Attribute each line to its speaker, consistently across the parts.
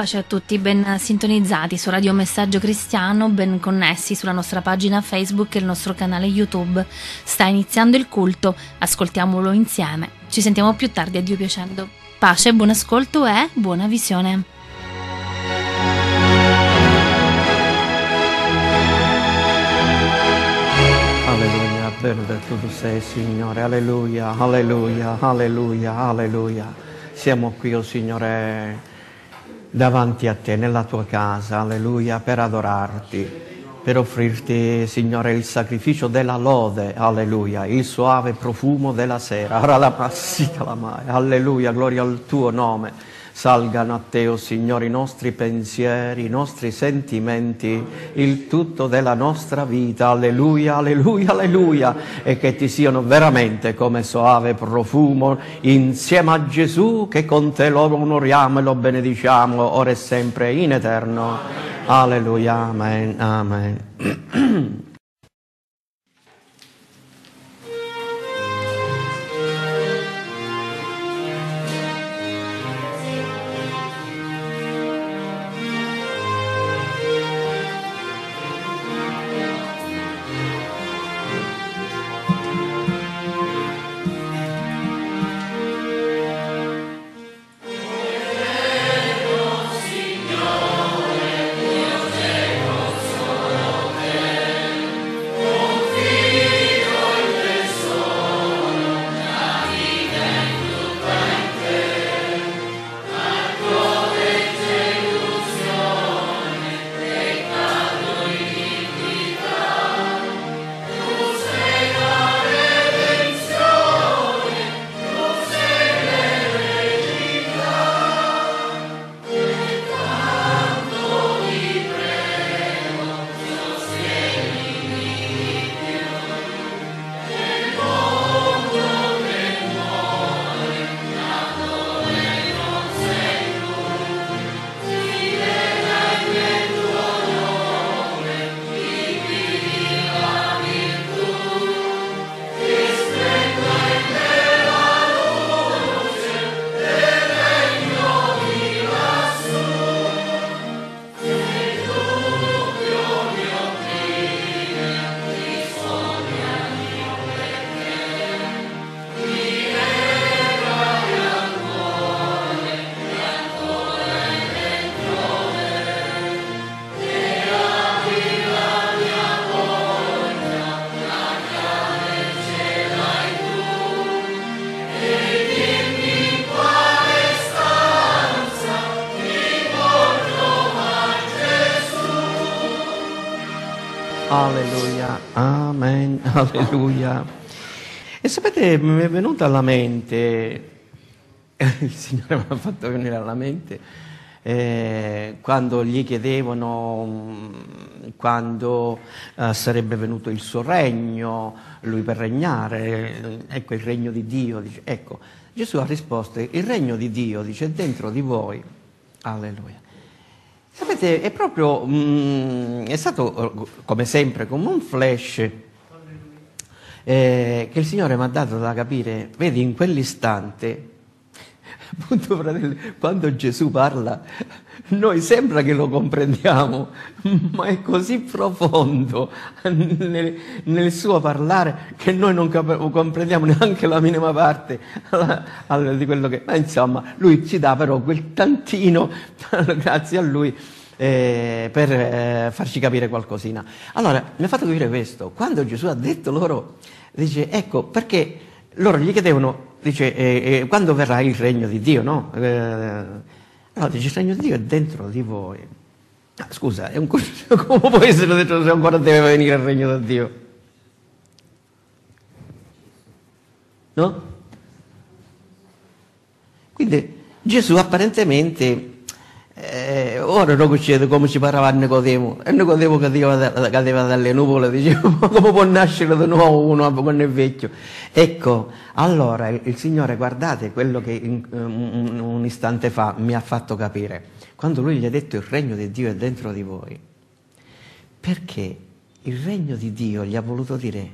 Speaker 1: pace a tutti, ben sintonizzati su Radio Messaggio Cristiano, ben connessi sulla nostra pagina Facebook e il nostro canale YouTube. Sta iniziando il culto, ascoltiamolo insieme. Ci sentiamo più tardi, a Dio piacendo. Pace, buon ascolto e buona visione.
Speaker 2: Alleluia, benedetto tu sei, Signore. Alleluia, alleluia, alleluia, alleluia. Siamo qui, oh Signore davanti a te, nella tua casa, alleluia, per adorarti, per offrirti, Signore, il sacrificio della lode, alleluia, il suave profumo della sera, alleluia, gloria al tuo nome. Salgano a te, Teo, Signore, i nostri pensieri, i nostri sentimenti, il tutto della nostra vita. Alleluia, alleluia, alleluia. E che ti siano veramente come soave profumo insieme a Gesù che con te lo onoriamo e lo benediciamo ora e sempre in eterno. Alleluia, amen, amen. Alleluia. E sapete, mi è venuta alla mente, eh, il Signore mi ha fatto venire alla mente, eh, quando gli chiedevano mm, quando eh, sarebbe venuto il suo regno, lui per regnare, eh, ecco il regno di Dio. Dice, ecco, Gesù ha risposto, il regno di Dio, dice, è dentro di voi. Alleluia. Sapete, è proprio, mh, mm, è stato eh, come sempre come un flash eh, che il Signore mi ha dato da capire, vedi, in quell'istante, appunto fratelli, quando Gesù parla, noi sembra che lo comprendiamo, ma è così profondo nel, nel suo parlare che noi non cap- comprendiamo neanche la minima parte alla, alla, di quello che... Ma insomma, lui ci dà però quel tantino, grazie a lui, eh, per eh, farci capire qualcosina. Allora, mi ha fatto capire questo, quando Gesù ha detto loro dice, ecco, perché loro gli chiedevano, dice, eh, eh, quando verrà il regno di Dio, no? Eh, allora dice, il regno di Dio è dentro di voi. Ah, scusa, è un corso, come può essere dentro se ancora deve venire il regno di Dio? No? Quindi Gesù apparentemente eh, ora non succede come ci parlava a Nicodemo e Nicodemo cadeva, cadeva dalle nuvole diceva come può nascere di nuovo uno quando è vecchio ecco allora il, il Signore guardate quello che in, un, un istante fa mi ha fatto capire quando lui gli ha detto il regno di Dio è dentro di voi perché il regno di Dio gli ha voluto dire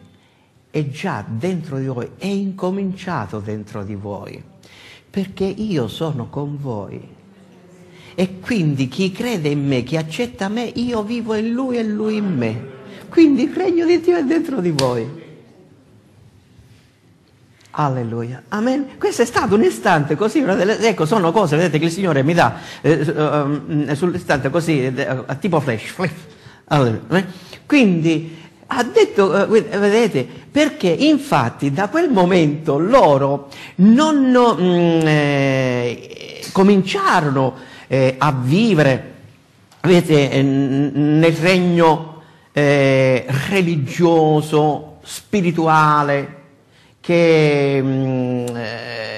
Speaker 2: è già dentro di voi è incominciato dentro di voi perché io sono con voi e quindi chi crede in me, chi accetta me, io vivo in lui e lui in me. Quindi il regno di Dio è dentro di voi. Alleluia. Amen. Questo è stato un istante così, delle, ecco, sono cose, vedete, che il Signore mi dà eh, ehm, eh, sull'istante così, eh, eh tipo flash. flash. Alleluia. Eh. Quindi ha detto, eh, vedete, perché infatti da quel momento loro non, mm, cominciarono a eh, a vivere Vedete, eh, nel regno eh, religioso, spirituale, che mh, mm, eh,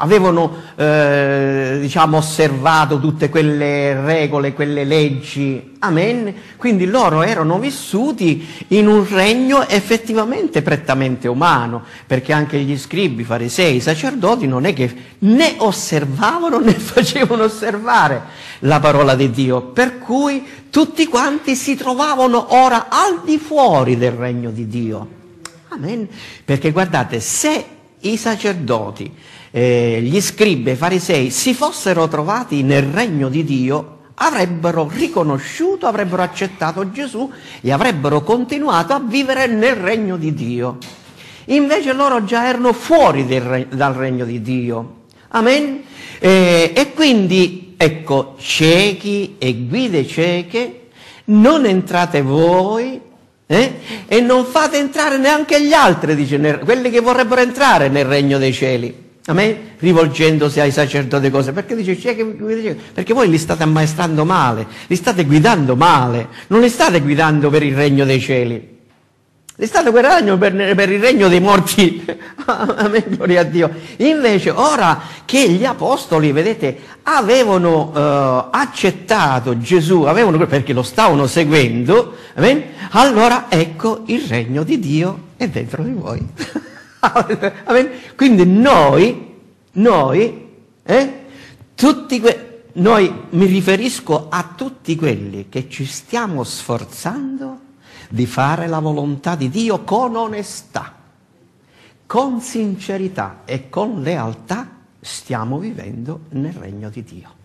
Speaker 2: avevano eh, diciamo, osservato tutte quelle regole, quelle leggi, amen, quindi loro erano vissuti in un regno effettivamente prettamente umano, perché anche gli scribi, i farisei, i sacerdoti non è che né osservavano né facevano osservare la parola di Dio, per cui tutti quanti si trovavano ora al di fuori del regno di Dio. Amen. Perché guardate, se i sacerdoti eh, gli scribi e i farisei si fossero trovati nel regno di Dio, avrebbero riconosciuto, avrebbero accettato Gesù e avrebbero continuato a vivere nel regno di Dio. Invece loro già erano fuori re, dal regno di Dio. Amen? Eh, e quindi, ecco, ciechi e guide cieche, non entrate voi eh? e non fate entrare neanche gli altri, dice, quelli che vorrebbero entrare nel regno dei cieli. Amen? Rivolgendosi ai sacerdoti cose, perché dice, che, perché voi li state ammaestrando male, li state guidando male, non li state guidando per il regno dei cieli. Li state guidando per, per il regno dei morti. Amen, gloria a Dio. Invece, ora che gli apostoli, vedete, avevano eh, accettato Gesù, avevano, perché lo stavano seguendo, amen, allora ecco il regno di Dio è dentro di voi. Quindi noi, noi, eh, que- noi mi riferisco a tutti quelli che ci stiamo sforzando di fare la volontà di Dio con onestà, con sincerità e con lealtà stiamo vivendo nel regno di Dio.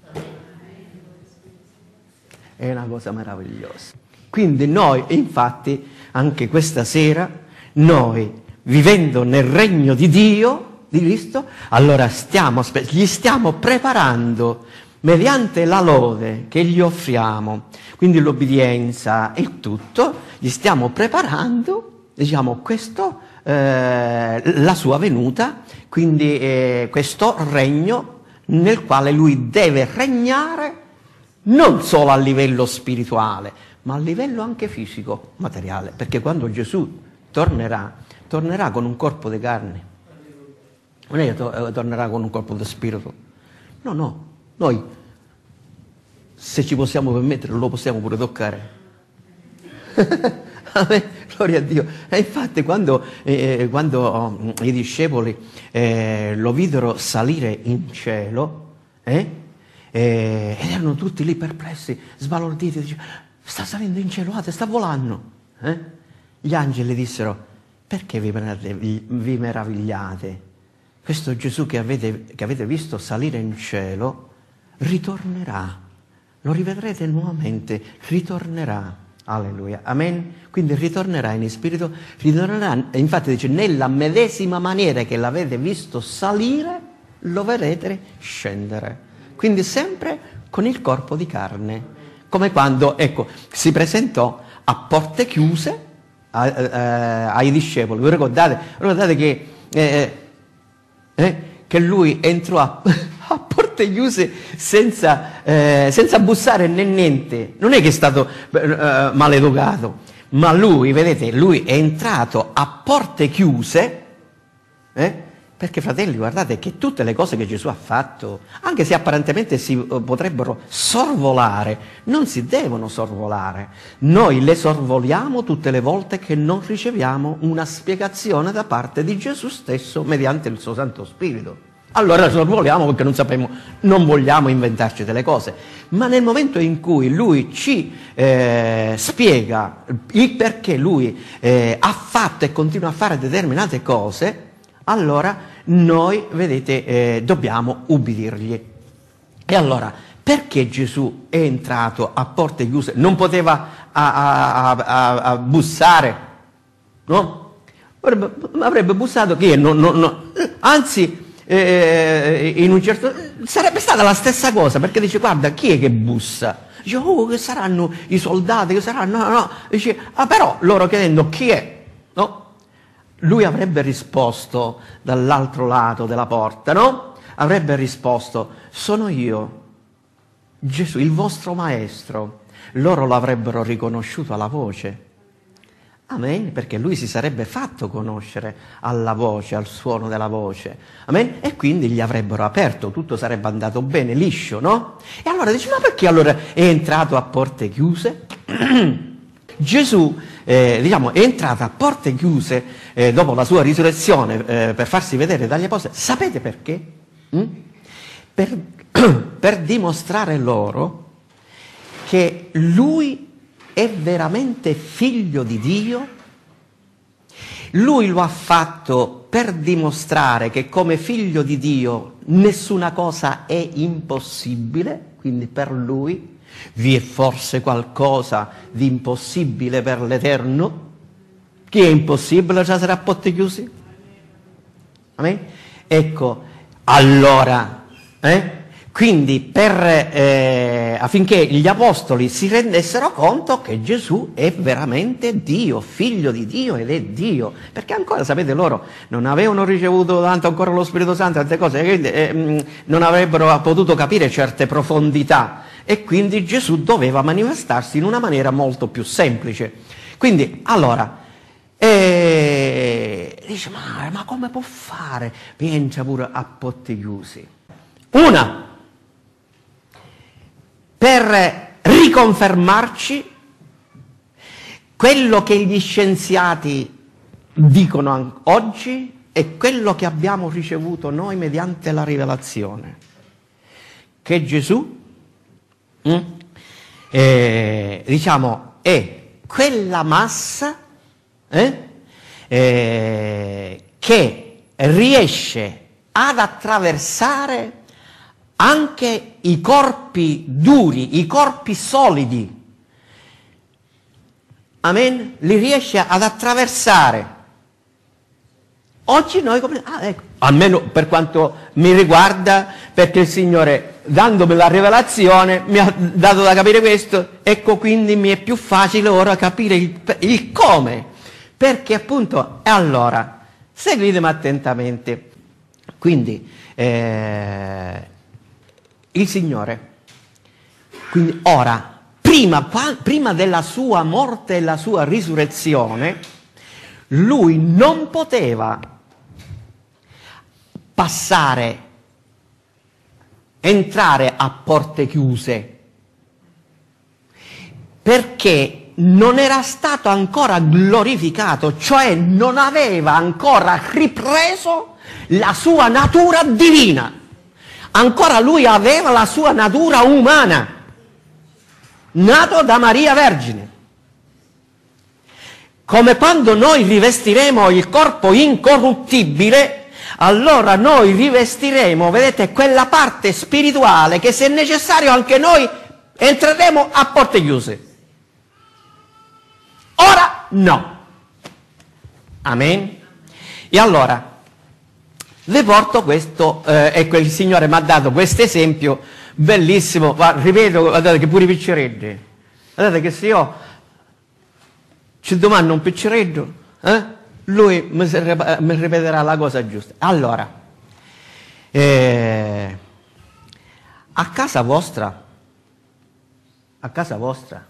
Speaker 2: È una cosa meravigliosa. Quindi noi, infatti, anche questa sera, noi vivendo nel regno di Dio, di Cristo, allora stiamo, gli stiamo preparando mediante la lode che gli offriamo, quindi l'obbedienza e il tutto, gli stiamo preparando, diciamo, questo, eh, la sua venuta, quindi eh, questo regno nel quale lui deve regnare non solo a livello spirituale, ma a livello anche fisico, materiale, perché quando Gesù tornerà tornerà con un corpo di carne. Non è che to- eh, tornerà con un corpo di spirito. No, no. Noi, se ci possiamo permettere, lo possiamo pure toccare. Amen. Gloria a Dio. E infatti quando, eh, eh quando oh, i discepoli eh, lo videro salire in cielo, eh, ed eh, erano tutti lì perplessi, sbalorditi, dicevano, sta salendo in cielo, sta volando. Gli angeli dissero, perché vi, meravigliate? Questo Gesù che avete, che avete visto salire in cielo ritornerà, lo rivedrete nuovamente, ritornerà. Alleluia, amen. Quindi ritornerà in spirito, ritornerà, infatti dice, nella medesima maniera che l'avete visto salire, lo vedrete scendere. Quindi sempre con il corpo di carne, come quando, ecco, si presentò a porte chiuse a, a, ai discepoli. Vi ricordate? Ricordate che, eh, eh, eh che lui entrò a, a porte chiuse senza, eh, senza, bussare né niente. Non è che è stato eh, eh, maleducato, ma lui, vedete, lui è entrato a porte chiuse perché fratelli, guardate che tutte le cose che Gesù ha fatto, anche se apparentemente si eh, potrebbero sorvolare, non si devono sorvolare. Noi le sorvoliamo tutte le volte che non riceviamo una spiegazione da parte di Gesù stesso mediante il suo Santo Spirito. Allora sorvoliamo perché non sappiamo, non vogliamo inventarci delle cose. Ma nel momento in cui lui ci eh, spiega il perché lui eh, ha fatto e continua a fare determinate cose, allora noi, vedete, eh, dobbiamo ubbidirgli. E allora, perché Gesù è entrato a porte chiuse? Non poteva a, a, a, a bussare, no? Avrebbe, avrebbe bussato che no, no, no. anzi, eh, eh, in un certo sarebbe stata la stessa cosa, perché dice, guarda, chi è che bussa? Dice, oh, che saranno i soldati, che saranno, no, no, dice, ah, però loro chiedendo chi è, no? lui avrebbe risposto dall'altro lato della porta, no? Avrebbe risposto, sono io, Gesù, il vostro maestro. Loro l'avrebbero riconosciuto alla voce. Amen, perché lui si sarebbe fatto conoscere alla voce, al suono della voce. Amen? E quindi gli avrebbero aperto, tutto sarebbe andato bene, liscio, no? E allora dice, ma perché allora è entrato a porte chiuse? Gesù eh, diciamo, è entrata a porte chiuse eh, dopo la sua risurrezione eh, per farsi vedere dagli apostoli. Sapete perché? Mm? Per, per dimostrare loro che lui è veramente figlio di Dio. Lui lo ha fatto per dimostrare che come figlio di Dio nessuna cosa è impossibile, quindi per lui vi è forse qualcosa di impossibile per l'Eterno? Chi è impossibile già sarà a potti chiusi? Amen? Ecco, allora, eh? quindi per, eh, affinché gli apostoli si rendessero conto che Gesù è veramente Dio, figlio di Dio ed è Dio, perché ancora, sapete loro, non avevano ricevuto tanto ancora lo Spirito Santo, tante cose, quindi eh, mm, non avrebbero potuto capire certe profondità e quindi Gesù doveva manifestarsi in una maniera molto più semplice. Quindi, allora, e dice, ma, ma come può fare? Pienza pure a potti chiusi. Una, per riconfermarci quello che gli scienziati dicono oggi e quello che abbiamo ricevuto noi mediante la rivelazione, che Gesù Mm? E, eh, diciamo, è eh, quella massa eh? Eh, che riesce ad attraversare anche i corpi duri, i corpi solidi. Amen? Li riesce ad attraversare. Oggi noi, ah, ecco, almeno per quanto mi riguarda, perché il Signore dandomi la rivelazione mi ha dato da capire questo, ecco quindi mi è più facile ora capire il, il come. Perché appunto, allora, seguitemi attentamente. Quindi, eh, il Signore, quindi ora, prima, prima della sua morte e la sua risurrezione, lui non poteva passare entrare a porte chiuse, perché non era stato ancora glorificato, cioè non aveva ancora ripreso la sua natura divina. Ancora lui aveva la sua natura umana, nato da Maria Vergine. Come quando noi rivestiremo il corpo incorruttibile allora noi rivestiremo, vedete, quella parte spirituale che se necessario anche noi entreremo a porte chiuse. Ora no. Amen. E allora, vi porto questo, eh, ecco il Signore mi ha dato questo esempio bellissimo, ma ripeto, guardate che pure i piccereddi, guardate che se io ci domando un piccereggio, eh? lui eh, mi, ripeterà la cosa giusta. Allora, eh, a casa vostra, a casa vostra,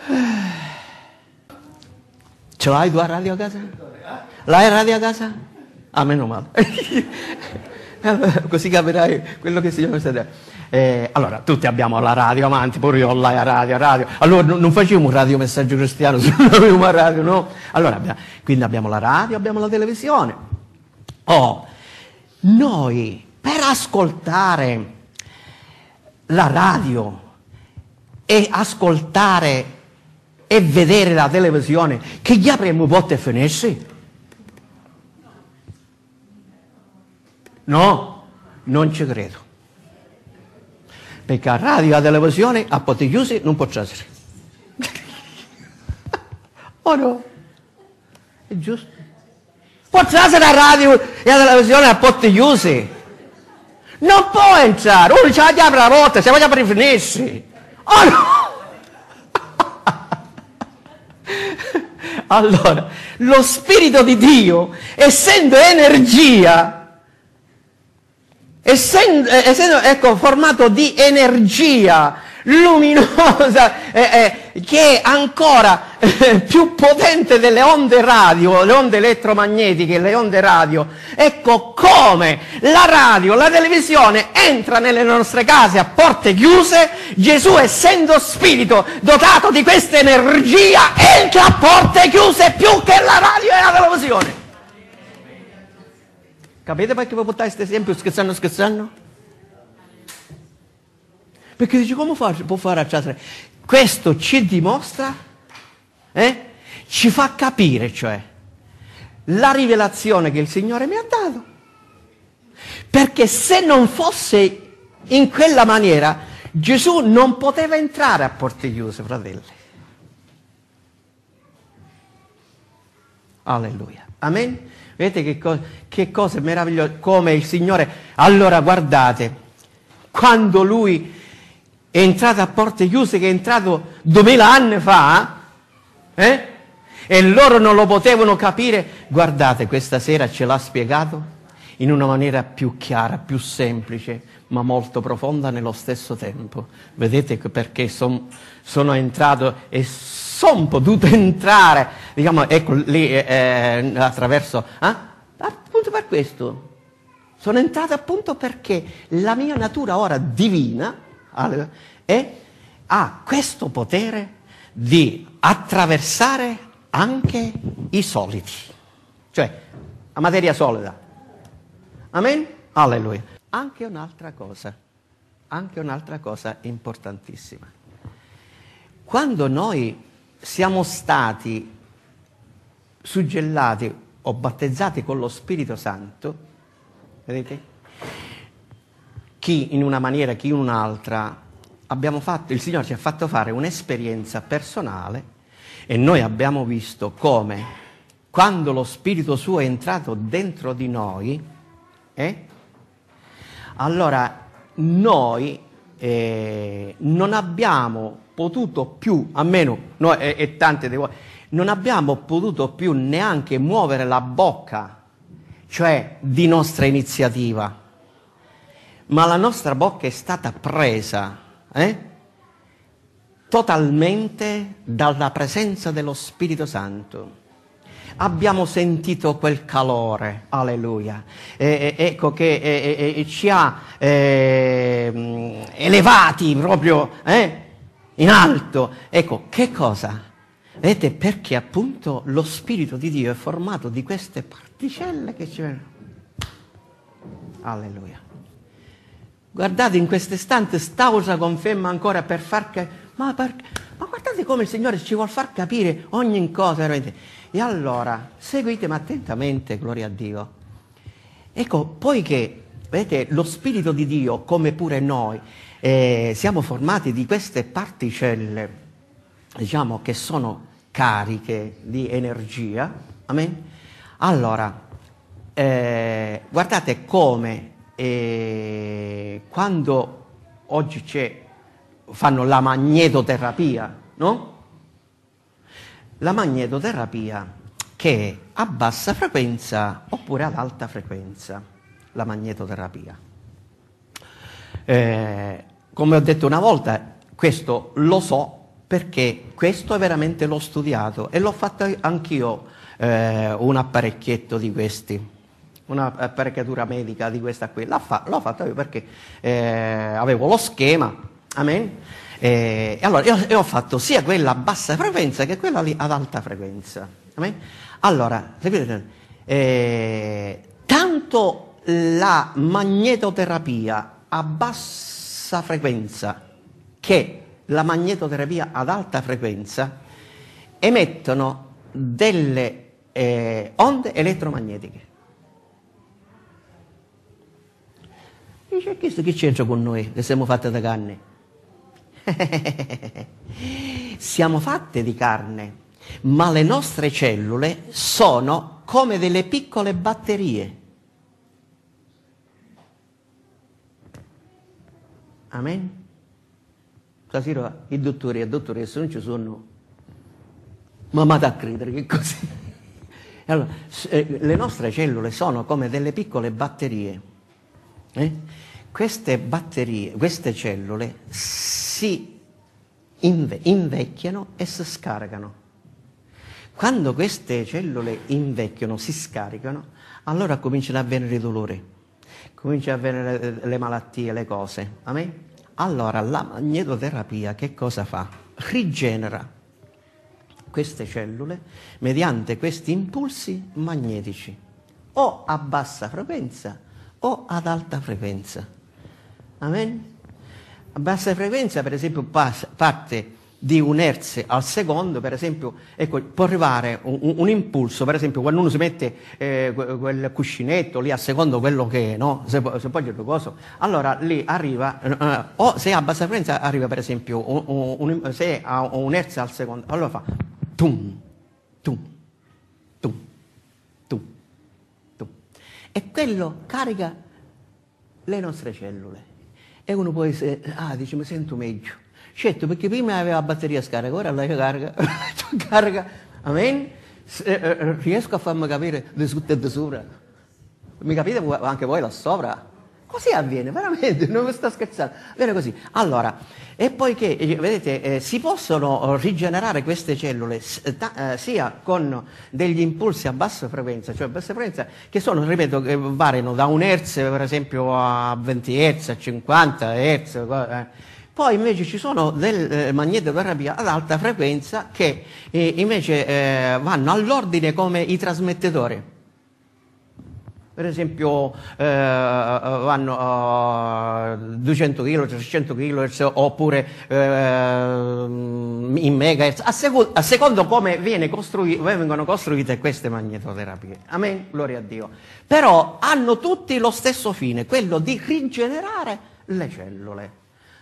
Speaker 2: ce l'hai due radio a casa? L'hai radio a casa? A ah, meno male. così capirai quello che si chiama eh, allora, tutti abbiamo la radio amanti, pure io online a radio, a radio. Allora, non, non facevamo un radio messaggio cristiano, se radio, no? Allora, abbiamo, quindi abbiamo la radio, abbiamo la televisione. Oh, noi, per ascoltare la radio e ascoltare e vedere la televisione, che gli avremmo botte e finisci? No, non ci credo. Perché a radio, e a televisione, a porte chiuse non può essere. o no? È giusto. Può essere a radio e a televisione a porte chiuse. Non può entrare, uno ce ah, la chiave la volta, se vogliamo rifinirsi. Oh no! Allora, lo Spirito di Dio, essendo energia, essendo, eh, essendo ecco, formato di energia luminosa eh, eh, che è ancora eh, più potente delle onde radio, le onde elettromagnetiche, le onde radio. Ecco come la radio, la televisione entra nelle nostre case a porte chiuse, Gesù essendo spirito dotato di questa energia entra a porte chiuse più che la radio e la televisione. Capite perché vi portare questo esempio scherzando scherzando? Perché dice come fa, può fare a chattere? Questo ci dimostra, eh? ci fa capire cioè la rivelazione che il Signore mi ha dato. Perché se non fosse in quella maniera, Gesù non poteva entrare a porte chiuse, fratelli. Alleluia. Amen. Vedete che, co- che cose meravigliose, come il Signore. Allora guardate, quando lui è entrato a porte chiuse, che è entrato duemila anni fa, eh? e loro non lo potevano capire, guardate, questa sera ce l'ha spiegato in una maniera più chiara, più semplice, ma molto profonda nello stesso tempo. Vedete perché son, sono entrato e sono potuto entrare, diciamo, ecco lì eh, eh attraverso, eh? appunto per questo. Sono entrato appunto perché la mia natura ora divina è, ha questo potere di attraversare anche i soliti, cioè la materia solida. Amen? Alleluia. Anche un'altra cosa, anche un'altra cosa importantissima. Quando noi siamo stati suggellati o battezzati con lo Spirito Santo, vedete? Chi in una maniera, chi in un'altra, fatto, il Signore ci ha fatto fare un'esperienza personale e noi abbiamo visto come quando lo Spirito Suo è entrato dentro di noi, eh, allora noi eh, non abbiamo potuto più, almeno noi e, e tante di voi, non abbiamo potuto più neanche muovere la bocca, cioè di nostra iniziativa, ma la nostra bocca è stata presa eh, totalmente dalla presenza dello Spirito Santo abbiamo sentito quel calore, alleluia, e, e, ecco che e, ci ha ehm, elevati proprio eh, in alto. Ecco, che cosa? Vedete perché appunto lo Spirito di Dio è formato di queste particelle che ci vengono. Alleluia. Guardate in questo istante, Stausa conferma ancora per far capire, ma, ma, guardate come il Signore ci vuol far capire ogni cosa veramente. E allora, seguitemi attentamente, gloria a Dio. Ecco, poiché, vedete, lo Spirito di Dio, come pure noi, eh, siamo formati di queste particelle, diciamo, che sono cariche di energia, amen? Allora, eh, guardate come eh, quando oggi fanno la magnetoterapia, no? la magnetoterapia che è a bassa frequenza oppure ad alta frequenza, la magnetoterapia. Eh, come ho detto una volta, questo lo so perché questo veramente l'ho studiato e l'ho fatto anch'io eh, un apparecchietto di questi un'apparecchiatura medica di questa qui l'ho, fa- fatta io perché eh, avevo lo schema amen e, eh, e allora io, io, ho fatto sia quella a bassa frequenza che quella lì ad alta frequenza. Allora, eh, tanto la magnetoterapia a bassa frequenza che la magnetoterapia ad alta frequenza emettono delle eh, onde elettromagnetiche. Dice, chi c'entra con noi che siamo fatti da canne? Siamo fatte di carne, ma le nostre cellule sono come delle piccole batterie. Amen? Stasera i dottori e dottoresse non ci sono, ma vado a credere che così. Allora, eh, le nostre cellule sono come delle piccole batterie. Eh? queste batterie, queste cellule si inve invecchiano e si scaricano. Quando queste cellule invecchiano, si scaricano, allora cominciano a venire i dolori, cominciano a venire le malattie, le cose. Amen? Allora la magnetoterapia che cosa fa? Rigenera queste cellule mediante questi impulsi magnetici, o a bassa frequenza o ad alta frequenza. Amen? A bassa frequenza, per esempio, parte di un hertz al secondo, per esempio, ecco, può arrivare un, un, impulso, per esempio, quando uno si mette eh, quel cuscinetto lì a secondo quello che è, no? Se, se poi gli cosa, allora lì arriva, eh, eh o se a bassa frequenza arriva, per esempio, un, se ha un hertz al secondo, allora fa tum, tum, tum, tum, tum. E quello carica le nostre cellule. E uno poi se, ah, dice, mi sento meglio. Certo, perché prima aveva la batteria a scarica, ora la carica, carica, amen? Eh, eh, eh, riesco a farmi capire di sotto e di sopra. Mi capite anche voi là sopra? Così avviene, veramente, non mi sto scherzando. Avviene così. Allora, e poiché, eh, vedete, eh, si possono eh, rigenerare queste cellule ta, eh, sia con degli impulsi a bassa frequenza, cioè a bassa frequenza, che sono, ripeto, che variano da un Hz, per esempio, a 20 Hz, a 50 Hz, eh. Poi invece ci sono delle eh, magnetoterapie ad alta frequenza che eh, invece eh, vanno all'ordine come i trasmettitori per esempio eh, vanno eh, 200 kHz, 300 kHz oppure eh, in megahertz, a, seco a secondo come costrui vengono costruite queste magnetoterapie. Amen, gloria a Dio. Però hanno tutti lo stesso fine, quello di rigenerare le cellule.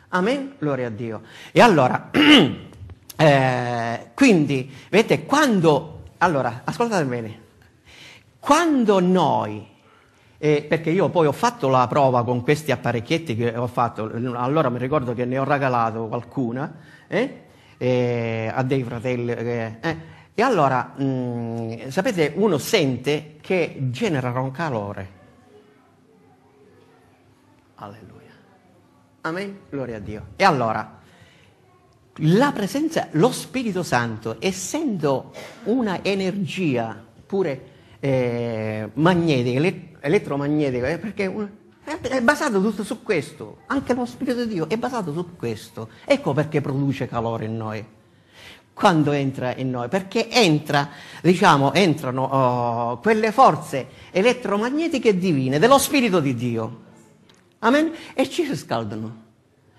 Speaker 2: Amen, gloria a Dio. E allora, eh, quindi, vedete, quando, allora, ascoltate bene, quando noi eh, perché io poi ho fatto la prova con questi apparecchietti che ho fatto, allora mi ricordo che ne ho regalato qualcuna eh, a dei fratelli. Eh, eh. e allora, mh, mm, sapete, uno sente che genera un calore. Alleluia. Amen, gloria a Dio. E allora, la presenza, lo Spirito Santo, essendo una energia pure eh, magnetica, elettromagnetico, eh, perché un, è, basato tutto su questo, anche lo Spirito di Dio è basato su questo. Ecco perché produce calore in noi quando entra in noi, perché entra, diciamo, entrano oh, quelle forze elettromagnetiche divine dello Spirito di Dio. Amen? E ci riscaldano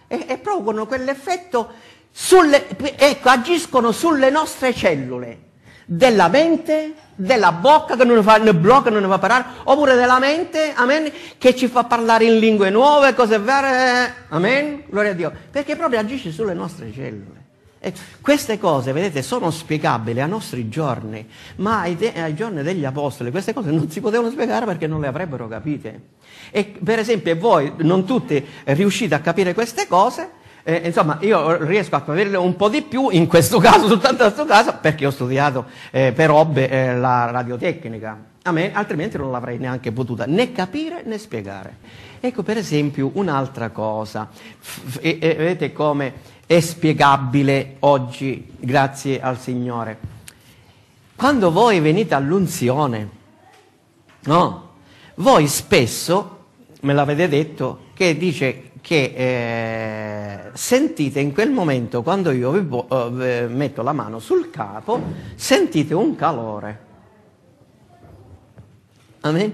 Speaker 2: e, e provocano quell'effetto, sulle, ecco, agiscono sulle nostre cellule della mente, della bocca che non fa, ne blocca, non ne fa parlare, oppure della mente, amen, che ci fa parlare in lingue nuove, cose vere, amen, gloria a Dio, perché proprio agisce sulle nostre cellule. E queste cose, vedete, sono spiegabili ai nostri giorni, ma ai, te- ai giorni degli apostoli queste cose non si potevano spiegare perché non le avrebbero capite. E per esempio voi, non tutti riuscite a capire queste cose, eh, insomma, io riesco a capirle un po' di più in questo caso, soltanto in questo caso, perché ho studiato eh, per hobby eh, la radiotecnica. Me, altrimenti non l'avrei neanche potuta né capire né spiegare. Ecco per esempio un'altra cosa, F- e- e- vedete come è spiegabile oggi, grazie al Signore. Quando voi venite all'unzione, no? Voi spesso, me l'avete detto, che dice che eh, sentite in quel momento quando io vi, bo- eh, metto la mano sul capo, sentite un calore. Amen?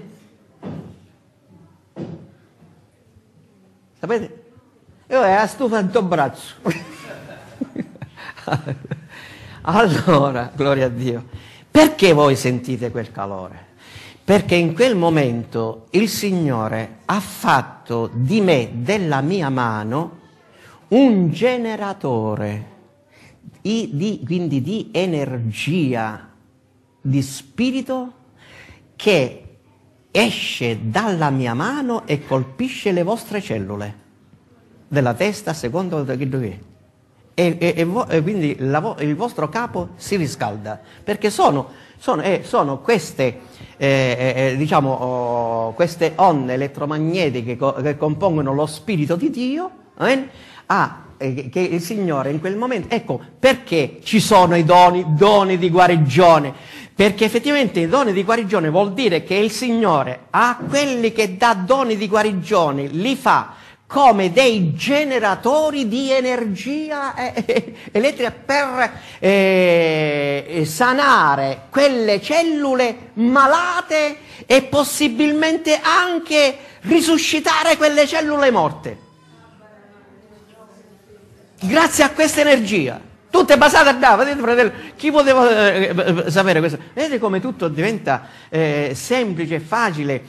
Speaker 2: Sapete? Io era stufato braccio. allora, gloria a Dio. Perché voi sentite quel calore? perché in quel momento il Signore ha fatto di me, della mia mano, un generatore di, di, quindi di energia, di spirito che esce dalla mia mano e colpisce le vostre cellule della testa secondo quello che è. E, e, e, quindi la, il vostro capo si riscalda perché sono, sono, eh, sono queste eh, eh, eh, diciamo, oh, queste onde elettromagnetiche co che compongono lo spirito di Dio, amen, ah, eh, che il Signore in quel momento, ecco perché ci sono i doni, doni di guarigione, perché effettivamente i doni di guarigione vuol dire che il Signore a quelli che dà doni di guarigione li fa come dei generatori di energia eh, eh elettrica per eh, eh, sanare quelle cellule malate e possibilmente anche risuscitare quelle cellule morte. Grazie a questa energia. Tutto è basato a da, chi poteva eh, eh, sapere questo? Vedete come tutto diventa semplice e facile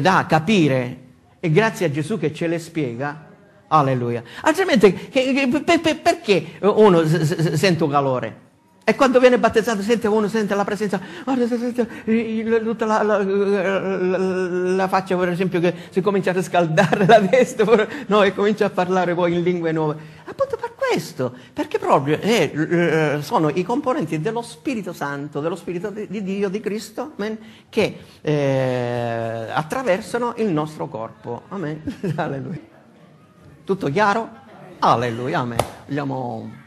Speaker 2: da capire e grazie a Gesù che ce le spiega. Alleluia. Altrimenti, perché uno sente un calore? E quando viene battezzato sente uno, sente la presenza, guarda, sente tutta la, la, la, la, faccia, per esempio, che si comincia a riscaldare la testa, no, e comincia a parlare poi in lingue nuove. Appunto, questo, perché proprio eh, eh, sono i componenti dello Spirito Santo, dello Spirito di Dio, di Cristo, amen, che eh, attraversano il nostro corpo. Amen. Alleluia. Tutto chiaro? Alleluia. Amen. Andiamo.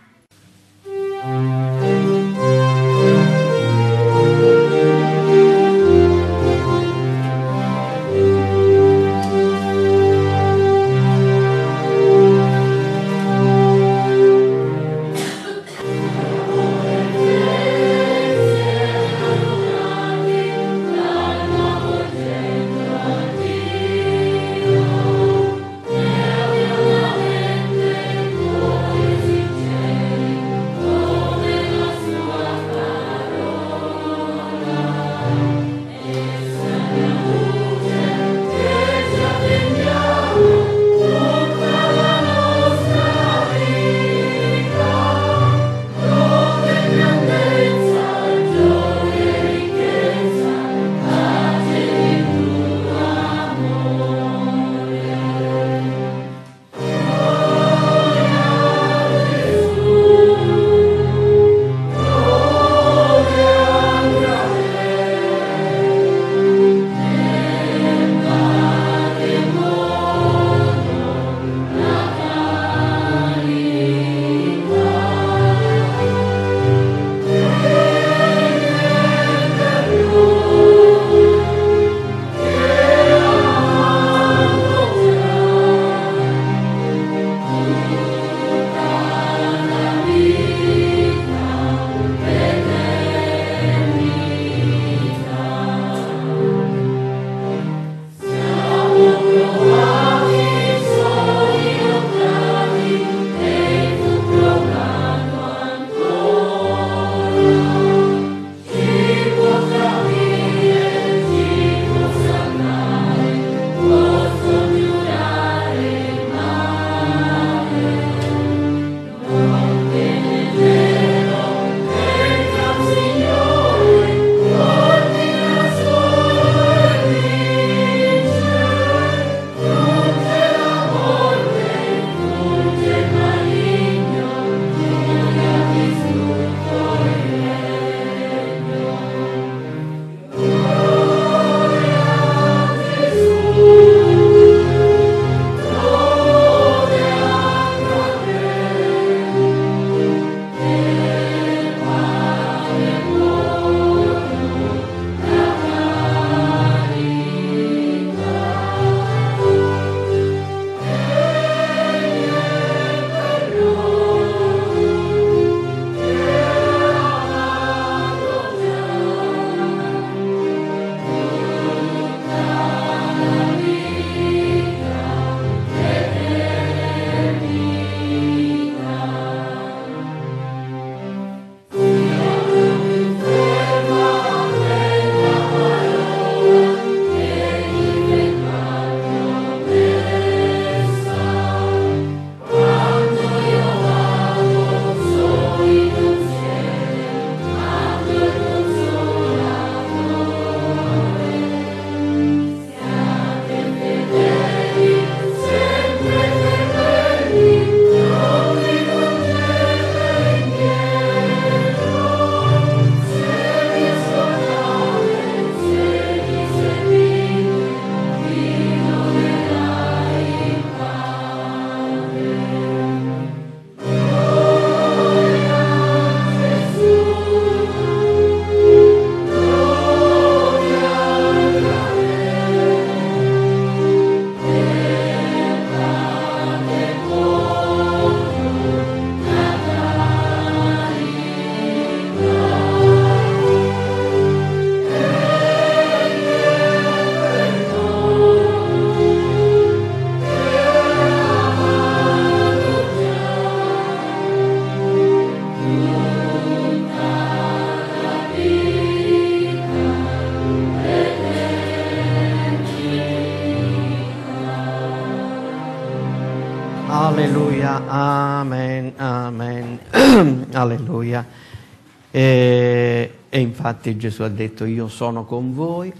Speaker 2: parte Gesù ha detto io sono con voi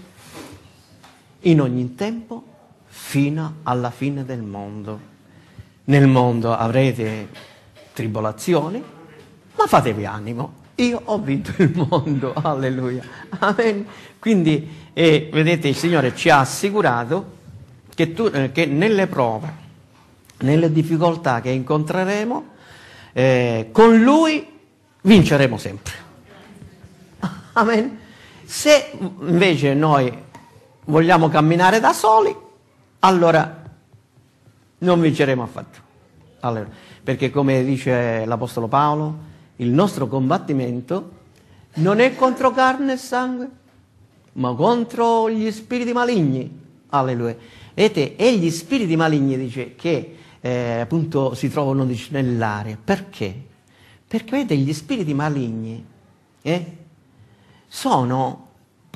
Speaker 2: in ogni tempo fino alla fine del mondo. Nel mondo avrete tribolazioni, ma fatevi animo. Io ho vinto il mondo, alleluia. Amen. Quindi, eh, vedete, il Signore ci ha assicurato che, tu, eh, che nelle prove, nelle difficoltà che incontreremo, eh, con Lui vinceremo sempre. Amen. Se invece noi vogliamo camminare da soli, allora non vinceremo affatto. Allora, perché come dice l'Apostolo Paolo, il nostro combattimento non è contro carne e sangue, ma contro gli spiriti maligni. Alleluia. Vedete, e gli spiriti maligni dice che eh, appunto si trovano nell'aria. Perché? Perché vedete, gli spiriti maligni eh, sono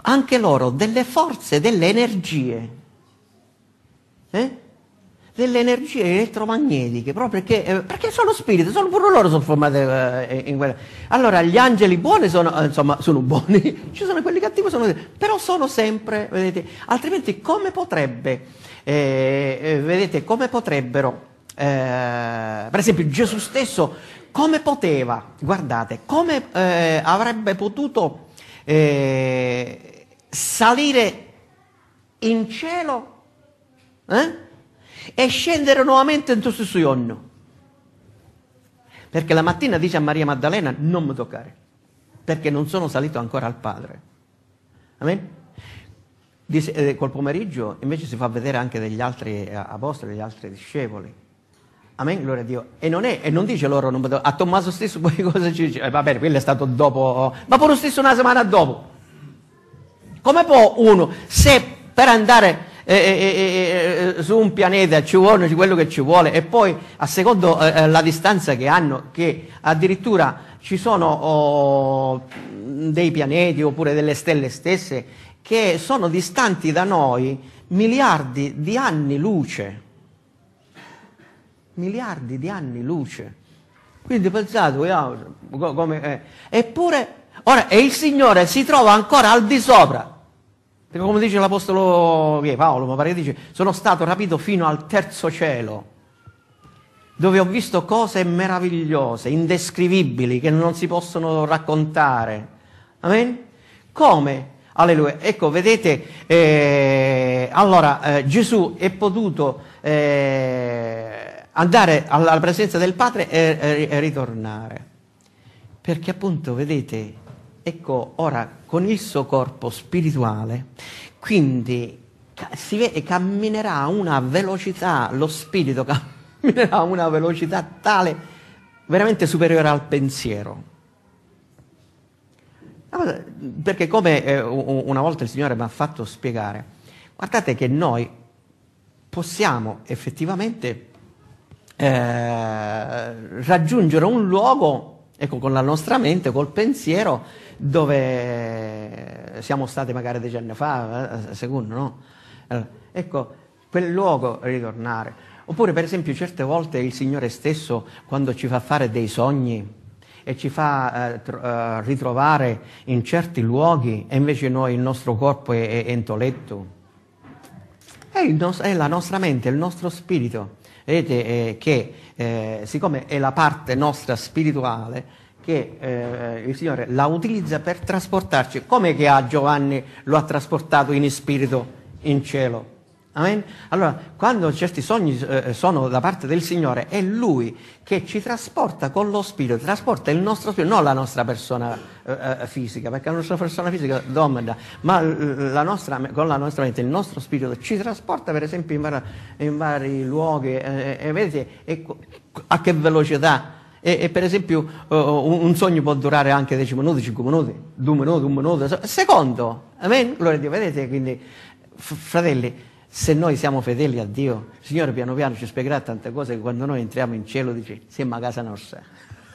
Speaker 2: anche loro delle forze, delle energie. Eh? delle energie elettromagnetiche, proprio perché, eh, perché sono spiriti, sono pure loro sono formati eh, in quella. Allora gli angeli buoni sono, eh, insomma, sono buoni, ci sono quelli cattivi, sono, però sono sempre, vedete, altrimenti come potrebbe, vedete, come potrebbero, per esempio Gesù stesso, come poteva, guardate, come avrebbe potuto eh, salire in cielo eh? e scendere nuovamente in questo sogno. Perché la mattina dice a Maria Maddalena non mi toccare, perché non sono salito ancora al Padre. Amen? Dice, eh, col pomeriggio invece si fa vedere anche degli altri eh, apostoli, degli altri discepoli. Amen, gloria a Dio. E non, è, e non dice loro, non potevo, a Tommaso stesso poi cosa ci dice? Eh, va bene, quello è stato dopo, ma pure lo stesso una settimana dopo. Come può uno, se per andare eh, eh, eh, eh, eh su un pianeta ci vuole quello che ci vuole e poi a secondo la distanza che hanno, che addirittura ci sono oh, dei pianeti oppure delle stelle stesse che sono distanti da noi miliardi di anni luce miliardi di anni luce. Quindi pensate come è. Eh. Eppure, ora, e il Signore si trova ancora al di sopra. come dice l'Apostolo eh, Paolo, ma pare che dice, sono stato rapito fino al terzo cielo dove ho visto cose meravigliose, indescrivibili, che non si possono raccontare. Amen? Come? Alleluia. Ecco, vedete, eh, allora eh, Gesù è potuto eh, andare alla presenza del Padre e, e, e ritornare. Perché appunto, vedete, ecco, ora con il suo corpo spirituale, quindi si vede, camminerà a una velocità, lo spirito camminerà a una velocità tale, veramente superiore al pensiero. Perché come eh, una volta il Signore mi ha fatto spiegare, guardate che noi possiamo effettivamente eh, raggiungere un luogo, ecco, con la nostra mente, col pensiero, dove siamo stati magari decenni fa, eh, secondo, no? Allora, ecco, quel luogo ritornare. Oppure, per esempio, certe volte il Signore stesso, quando ci fa fare dei sogni e ci fa eh, tro- eh, ritrovare in certi luoghi, e invece noi il nostro corpo è, è entoletto, è, nos- è la nostra mente, è il nostro spirito Vedete eh, che eh, siccome è la parte nostra spirituale che eh, il Signore la utilizza per trasportarci, come che a Giovanni lo ha trasportato in spirito in cielo? Amen? Allora, quando certi sogni eh, eh, sono da parte del Signore, è Lui che ci trasporta con lo Spirito, trasporta il nostro Spirito, non la nostra persona eh, eh fisica, perché la nostra persona fisica domanda, ma la nostra, con la nostra mente, il nostro Spirito ci trasporta per esempio in, vari, in vari luoghi, eh, eh e vedete e, a che velocità. E, e per esempio uh, un, sogno può durare anche 10 minuti, 5 minuti, 2 minuti, 1 minuto, secondo. Amen? Gloria a Dio, vedete quindi, fratelli, se noi siamo fedeli a Dio, il Signore piano piano ci spiegherà tante cose che quando noi entriamo in cielo dice siamo a casa nostra,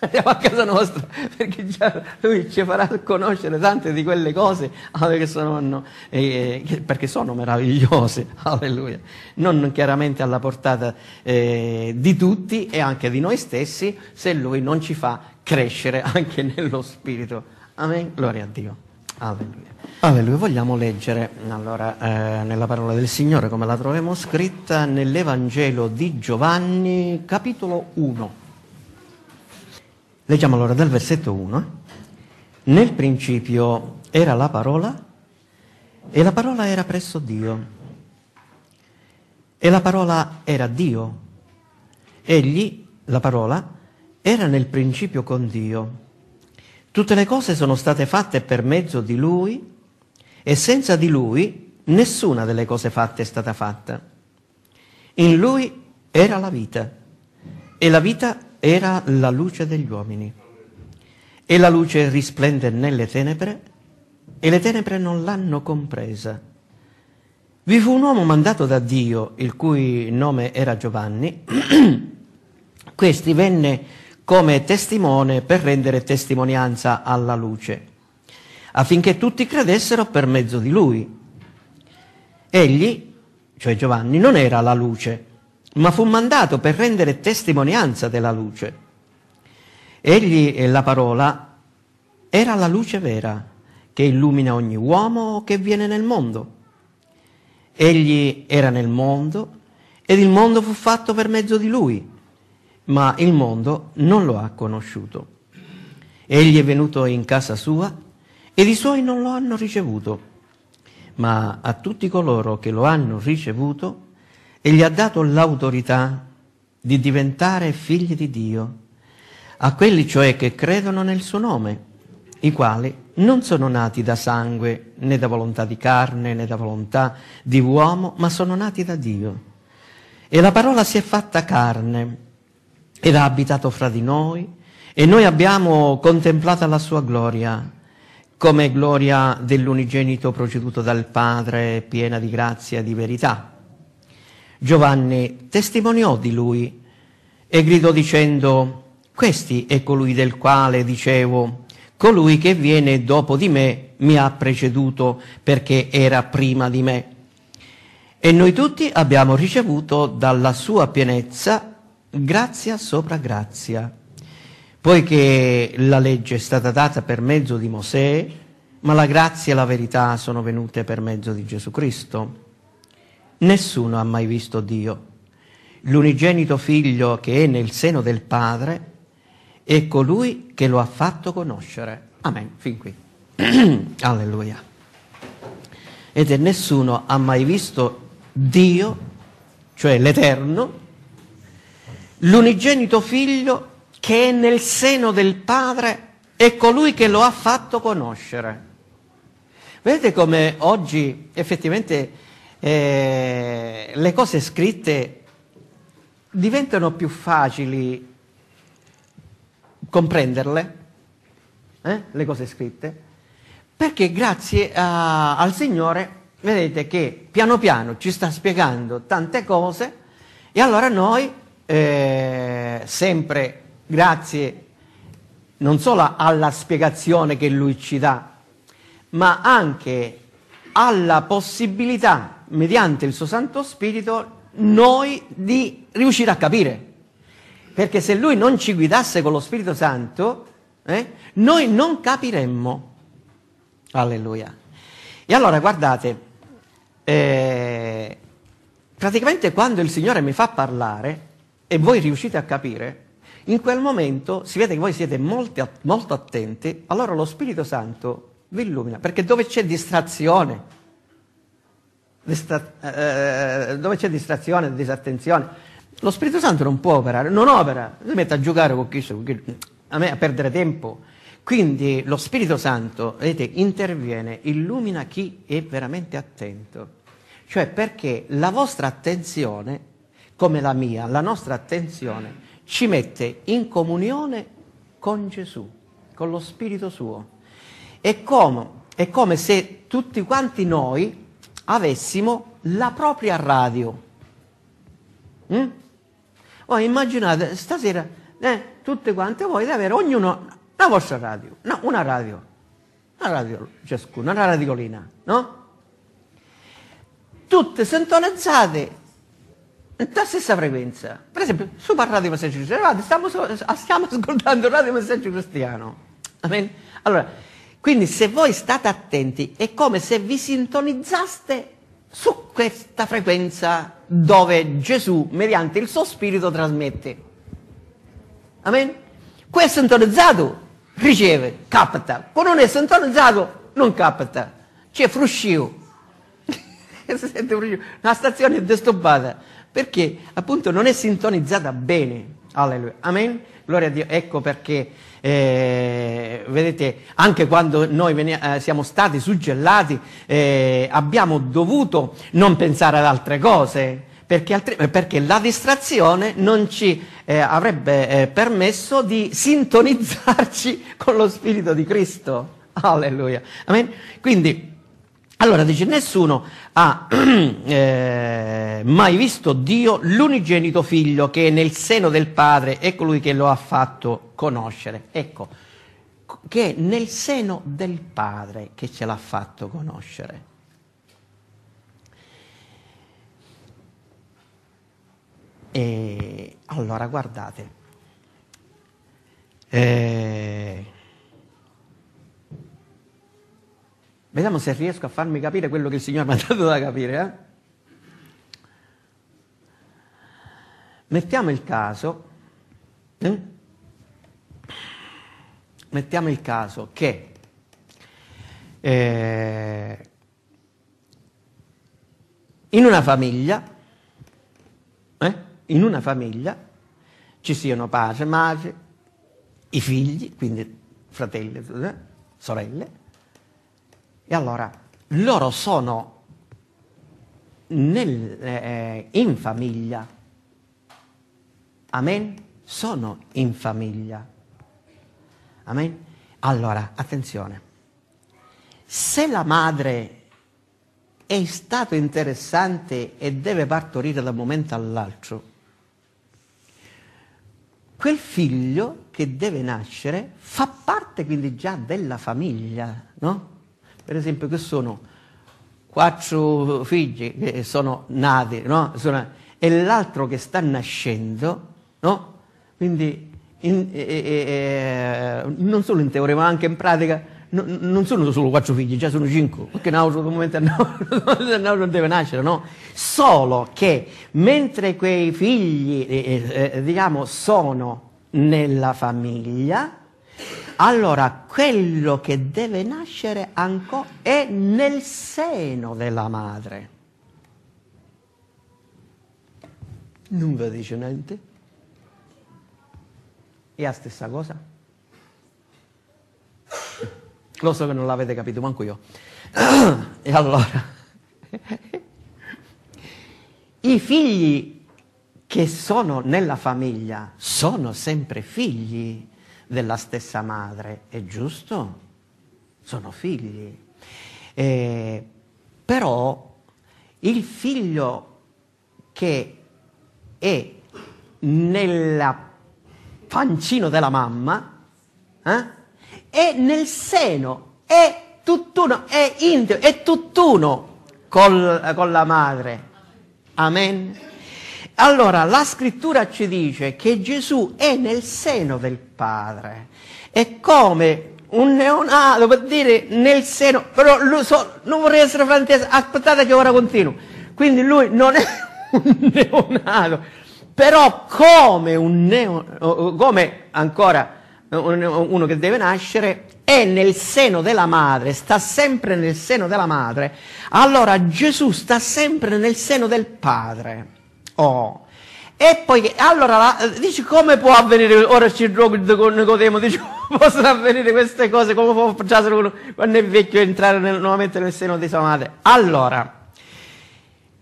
Speaker 2: andiamo a casa nostra, perché già Lui ci farà conoscere tante di quelle cose ah, che sono, eh, perché sono meravigliose, alleluia, non chiaramente alla portata eh, di tutti e anche di noi stessi se Lui non ci fa crescere anche nello spirito. Amen, gloria a Dio, alleluia. Alleluia, ah, vogliamo leggere allora, eh, nella parola del Signore come la troviamo scritta nell'Evangelo di Giovanni capitolo 1. Leggiamo allora dal versetto 1. Eh. Nel principio era la parola e la parola era presso Dio e la parola era Dio. Egli, la parola, era nel principio con Dio. Tutte le cose sono state fatte per mezzo di lui e senza di lui nessuna delle cose fatte è stata fatta. In lui era la vita e la vita era la luce degli uomini. E la luce risplende nelle tenebre e le tenebre non l'hanno compresa. Vi fu un uomo mandato da Dio, il cui nome era Giovanni, questi venne come testimone per rendere testimonianza alla luce affinché tutti credessero per mezzo di lui. Egli, cioè Giovanni, non era la luce, ma fu mandato per rendere testimonianza della luce. Egli e la parola era la luce vera che illumina ogni uomo che viene nel mondo. Egli era nel mondo ed il mondo fu fatto per mezzo di lui, ma il mondo non lo ha conosciuto. Egli è venuto in casa sua ed i suoi non lo hanno ricevuto. Ma a tutti coloro che lo hanno ricevuto, egli ha dato l'autorità di diventare figli di Dio, a quelli cioè che credono nel suo nome, i quali non sono nati da sangue, né da volontà di carne, né da volontà di uomo, ma sono nati da Dio. E la parola si è fatta carne ed ha abitato fra di noi, e noi abbiamo contemplata la sua gloria, come gloria dell'unigenito proceduto dal Padre, piena di grazia e di verità. Giovanni testimoniò di lui e gridò dicendo, questi è colui del quale dicevo, colui che viene dopo di me mi ha preceduto perché era prima di me. E noi tutti abbiamo ricevuto dalla sua pienezza grazia sopra grazia poiché la legge è stata data per mezzo di Mosè, ma la grazia e la verità sono venute per mezzo di Gesù Cristo. Nessuno ha mai visto Dio. L'unigenito figlio che è nel seno del Padre è colui che lo ha fatto conoscere. Amen. Fin qui. Alleluia. Ed è nessuno ha mai visto Dio, cioè l'Eterno, l'unigenito figlio che è nel seno del Padre è colui che lo ha fatto conoscere. Vedete come oggi effettivamente eh, le cose scritte diventano più facili comprenderle, eh? le cose scritte, perché grazie a, al Signore vedete che piano piano ci sta spiegando tante cose e allora noi eh, sempre grazie non solo alla spiegazione che lui ci dà, ma anche alla possibilità, mediante il suo Santo Spirito, noi di riuscire a capire. Perché se lui non ci guidasse con lo Spirito Santo, eh, noi non capiremmo. Alleluia. E allora guardate, eh, praticamente quando il Signore mi fa parlare e voi riuscite a capire, in quel momento si vede che voi siete molti, molto attenti, allora lo Spirito Santo vi illumina, perché dove c'è distrazione, distra- eh, dove c'è distrazione, disattenzione, lo Spirito Santo non può operare, non opera, si mette a giocare con chi, con chi a me a perdere tempo. Quindi lo Spirito Santo, vedete, interviene, illumina chi è veramente attento. Cioè perché la vostra attenzione, come la mia, la nostra attenzione, ci mette in comunione con Gesù, con lo Spirito suo. È come, è come se tutti quanti noi avessimo la propria radio. Mm? Oh, immaginate, stasera eh, tutte quante voi di avere ognuno la vostra radio, no, una radio, una radio ciascuna, una radiolina, no? Tutte sintonizzate la stessa frequenza. Per esempio, su parla di messaggio cristiano, stiamo, stiamo ascoltando radio messaggio cristiano. Amen. Allora, quindi se voi state attenti è come se vi sintonizzaste su questa frequenza dove Gesù, mediante il suo spirito, trasmette. Amen. Qui è sintonizzato, riceve, capta. Quando non è sintonizzato, non capta. C'è fruscio. Una stazione disturbata perché appunto non è sintonizzata bene. Alleluia. Amen. Gloria a Dio. Ecco perché, eh, vedete, anche quando noi venia, eh, siamo stati suggellati, eh, abbiamo dovuto non pensare ad altre cose, perché, altri, eh, perché la distrazione non ci eh, avrebbe permesso di sintonizzarci con lo Spirito di Cristo. Alleluia. Amen. Quindi, allora dice, nessuno ha eh, mai visto Dio, l'unigenito figlio che è nel seno del Padre, è colui che lo ha fatto conoscere. Ecco, che è nel seno del Padre che ce l'ha fatto conoscere. E allora guardate, eh, Vediamo se riesco a farmi capire quello che il Signore mi ha dato da capire. Eh? Mettiamo il caso. Eh? Mettiamo il caso che eh, in una famiglia, eh? in una famiglia ci siano padre, madre, i figli, quindi fratelli, eh? sorelle, e allora loro sono nel, eh, in famiglia. Amen? Sono in famiglia. Amen? Allora, attenzione. Se la madre è stato interessante e deve partorire da un momento all'altro, quel figlio che deve nascere fa parte quindi già della famiglia, no? per esempio, che sono quattro figli che sono nati, no? sono, e l'altro che sta nascendo, no? Quindi in, eh, eh, non solo in teoria, ma anche in pratica, non sono solo quattro figli, già sono cinque, perché Nauro al momento non deve nascere, no? Solo che mentre quei figli, eh, eh diciamo, sono nella famiglia, allora quello che deve nascere ancora è nel seno della madre. Non vi dice niente? È la stessa cosa? Lo so che non l'avete capito, manco io. e allora, i figli che sono nella famiglia sono sempre figli della stessa madre, è giusto? Sono figli. Eh, però il figlio che è nel pancino della mamma eh, è nel seno, è tutt'uno, è intimo, è tutt'uno col, eh, con la madre. Amen. Allora la scrittura ci dice che Gesù è nel seno del Padre, è come un neonato, vuol dire nel seno, però lui so, non vorrei essere francese, aspettate che ora continuo. Quindi lui non è un neonato, però come un neonato, come ancora uno che deve nascere, è nel seno della madre, sta sempre nel seno della madre, allora Gesù sta sempre nel seno del padre. Oh. E poi, allora, la, dici come può avvenire, ora ci drogo con Nicodemo, dici come possono avvenire queste cose, come può uno quando è vecchio entrare nel, nuovamente nel seno di sua madre? Allora,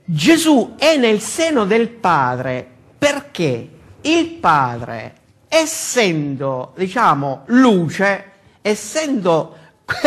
Speaker 2: Gesù è nel seno del Padre perché il Padre, essendo, diciamo, luce, essendo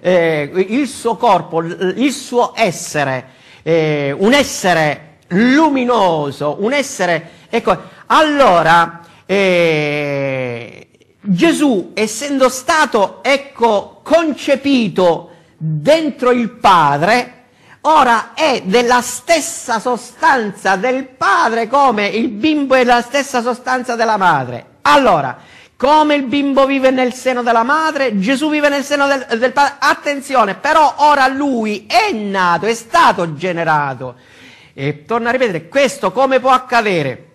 Speaker 2: eh, il suo corpo, il suo essere, eh, un essere luminoso, un essere... Ecco, allora eh, Gesù, essendo stato, ecco, concepito dentro il Padre, ora è della stessa sostanza del padre come il bimbo è della stessa sostanza della madre. Allora, come il bimbo vive nel seno della madre, Gesù vive nel seno del, del padre. Attenzione, però ora lui è nato, è stato generato. E torno a ripetere, questo come può accadere?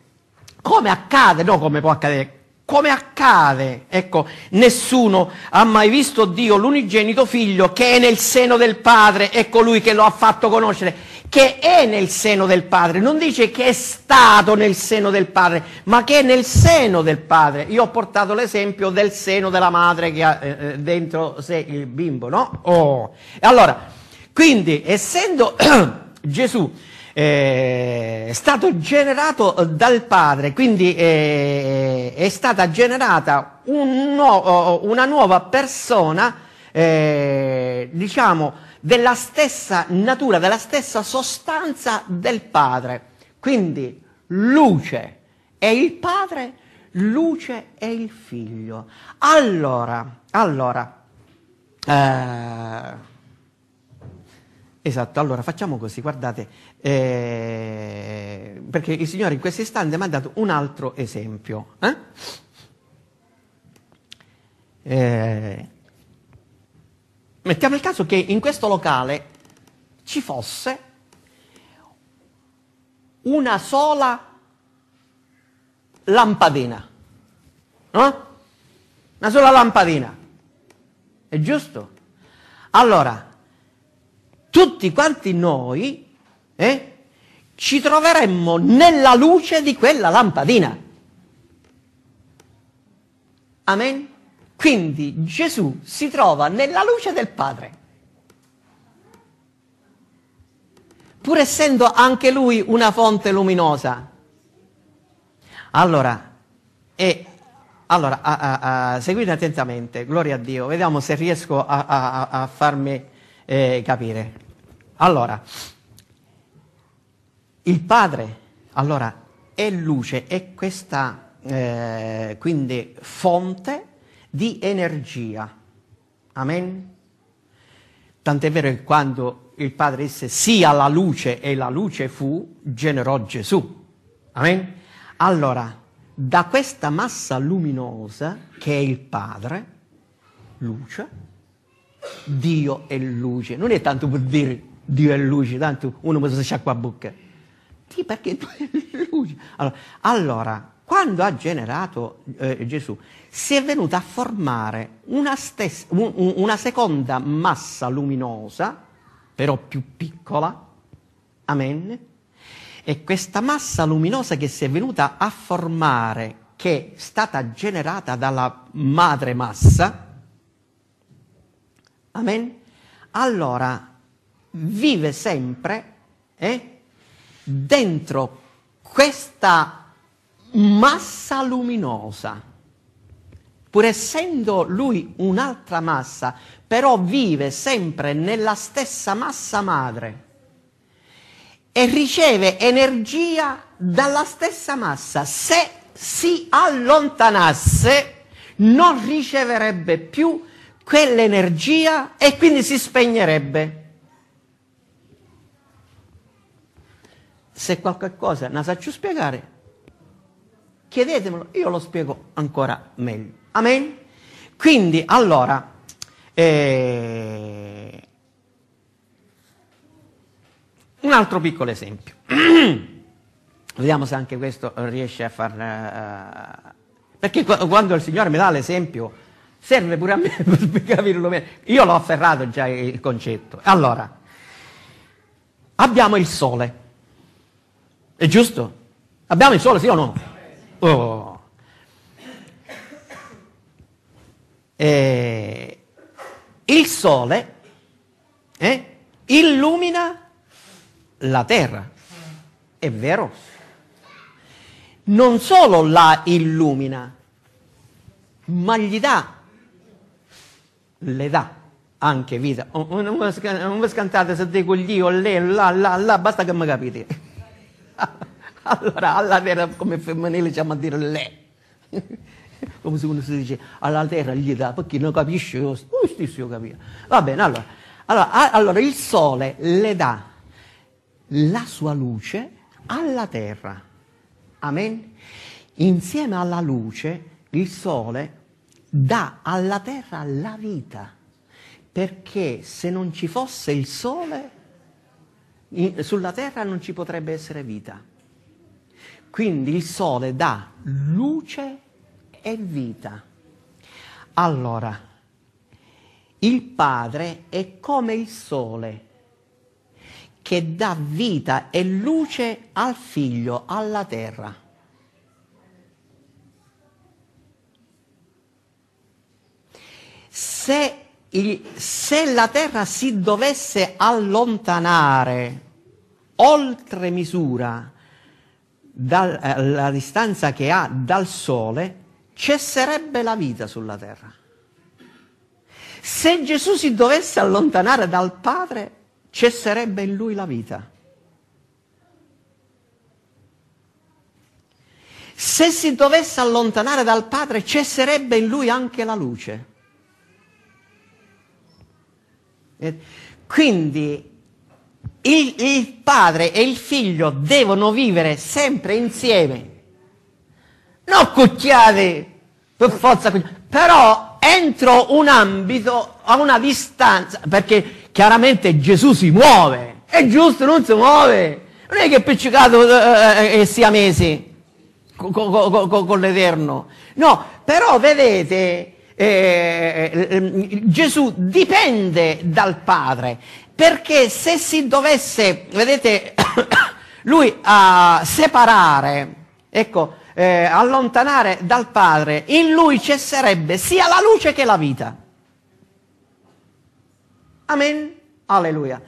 Speaker 2: Come accade? No, come può accadere? Come accade? Ecco, nessuno ha mai visto Dio, l'unigenito figlio che è nel seno del Padre, è colui ecco, che lo ha fatto conoscere, che è nel seno del Padre, non dice che è stato nel seno del Padre, ma che è nel seno del Padre. Io ho portato l'esempio del seno della madre che ha eh, eh dentro sé il bimbo, no? Oh. Allora, quindi, essendo Gesù eh, è stato generato dal padre, quindi è, eh, eh, è stata generata un nuovo, una nuova persona, eh, diciamo, della stessa natura, della stessa sostanza del padre. Quindi luce è il padre, luce è il figlio. Allora, allora, eh, Esatto, allora facciamo così, guardate, eh, perché il Signore in questo istante mi ha dato un altro esempio. Eh? Eh, mettiamo il caso che in questo locale ci fosse una sola lampadina, no? Una sola lampadina, è giusto? Allora, tutti quanti noi eh, ci troveremmo nella luce di quella lampadina. Amen? Quindi Gesù si trova nella luce del Padre. Pur essendo anche lui una fonte luminosa. Allora, e, allora a, a, a, seguite attentamente, gloria a Dio, vediamo se riesco a farmi eh, capire. Allora, il Padre, allora, è luce, è questa, eh, quindi, fonte di energia. Amen? Tant'è vero che quando il Padre disse sia la luce e la luce fu, generò Gesù. Amen? Allora, da questa massa luminosa che è il Padre, luce, Dio è luce. Non è tanto per dire Dio è luce, tanto uno può sciacqua a bocca. Sì, perché tu è luce. Allora, allora quando ha generato eh, Gesù, si è venuta a formare una, stessa, un, una seconda massa luminosa, però più piccola, amen, e questa massa luminosa che si è venuta a formare, che è stata generata dalla madre massa, amen, allora vive sempre eh, dentro questa massa luminosa. Pur essendo lui un'altra massa, però vive sempre nella stessa massa madre e riceve energia dalla stessa massa. Se si allontanasse non riceverebbe più quell'energia e quindi si spegnerebbe. se qualche cosa la saccio spiegare, chiedetemelo, io lo spiego ancora meglio. Amen? Quindi, allora, eh, un altro piccolo esempio. Vediamo se anche questo riesce a far... Uh, perché quando il Signore mi dà l'esempio, serve pure a me per capirlo bene. Io l'ho afferrato già il concetto. Allora, abbiamo il sole. È giusto? Abbiamo il sole, sì o no? Oh. Eh, il sole eh, illumina la terra, è vero? Non solo la illumina, ma gli dà, le dà anche vita. Non vi scantate se dico gli o le, la, la, la, basta che mi capite. Allora, alla terra come femminile siamo a dire le. Come se uno si dice, alla terra gli dà, perché non capisce, io stesso capire. Va bene, allora, allora, allora il sole le dà la sua luce alla terra. Amen? Insieme alla luce, il sole dà alla terra la vita, perché se non ci fosse il sole in, sulla terra non ci potrebbe essere vita. Quindi il sole dà luce e vita. Allora, il Padre è come il sole che dà vita e luce al figlio, alla terra. Se il, se la terra si dovesse allontanare oltre misura dalla eh, distanza che ha dal Sole, cesserebbe la vita sulla terra. Se Gesù si dovesse allontanare dal Padre, cesserebbe in lui la vita. Se si dovesse allontanare dal Padre, cesserebbe in lui anche la luce. Eh, quindi il, il padre e il figlio devono vivere sempre insieme. Non cucchiate, per forza, però entro un ambito, a una distanza, perché chiaramente Gesù si muove, è giusto, non si muove. Non è che è appiccicato eh, eh, eh sia mesi con, con, con, con l'Eterno. No, però vedete, eh, eh mm, Gesù dipende dal Padre, perché se si dovesse, vedete, lui a ah, separare, ecco, eh, allontanare dal Padre, in lui cesserebbe sia la luce che la vita. Amen. Alleluia.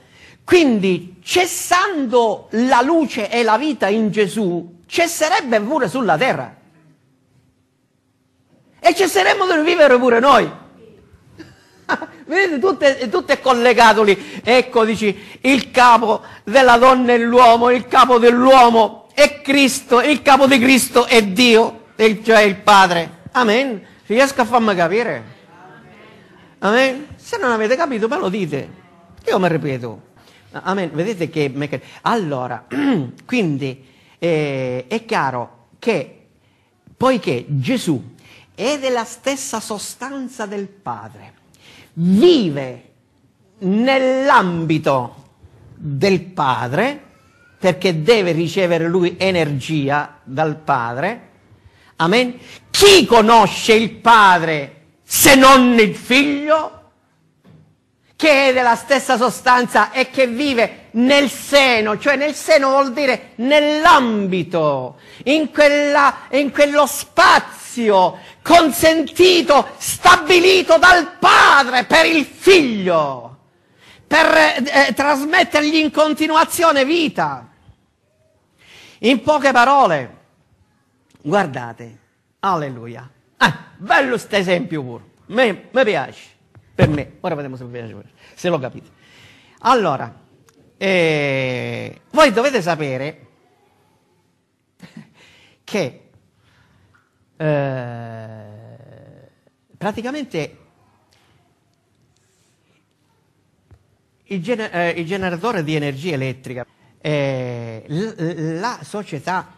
Speaker 2: Quindi cessando la luce e la vita in Gesù, cesserebbe pure sulla terra e cesseremmo di vivere pure noi. Vedete, tutto è, tutto è, collegato lì. Ecco, dici, il capo della donna è l'uomo, il capo dell'uomo è Cristo, il capo di Cristo è Dio, cioè il Padre. Amen. Riesco a farmi capire? Amen. Se non avete capito, me lo dite. Io mi ripeto. Amen. Vedete che... Allora, quindi, eh, è chiaro che poiché Gesù è della stessa sostanza del Padre, vive nell'ambito del Padre, perché deve ricevere lui energia dal Padre, amen? Chi conosce il Padre se non il Figlio? che è della stessa sostanza e che vive nel seno, cioè nel seno vuol dire nell'ambito, in, in, quello spazio consentito, stabilito dal padre per il figlio, per eh, eh, trasmettergli in continuazione vita. In poche parole, guardate, alleluia. Ah, bello questo esempio pure, mi, mi piace, per me, ora vediamo se vi piace, se lo capite. Allora, eh, voi dovete sapere che eh, praticamente il, gener- eh, il, generatore di energia elettrica, eh, l- la società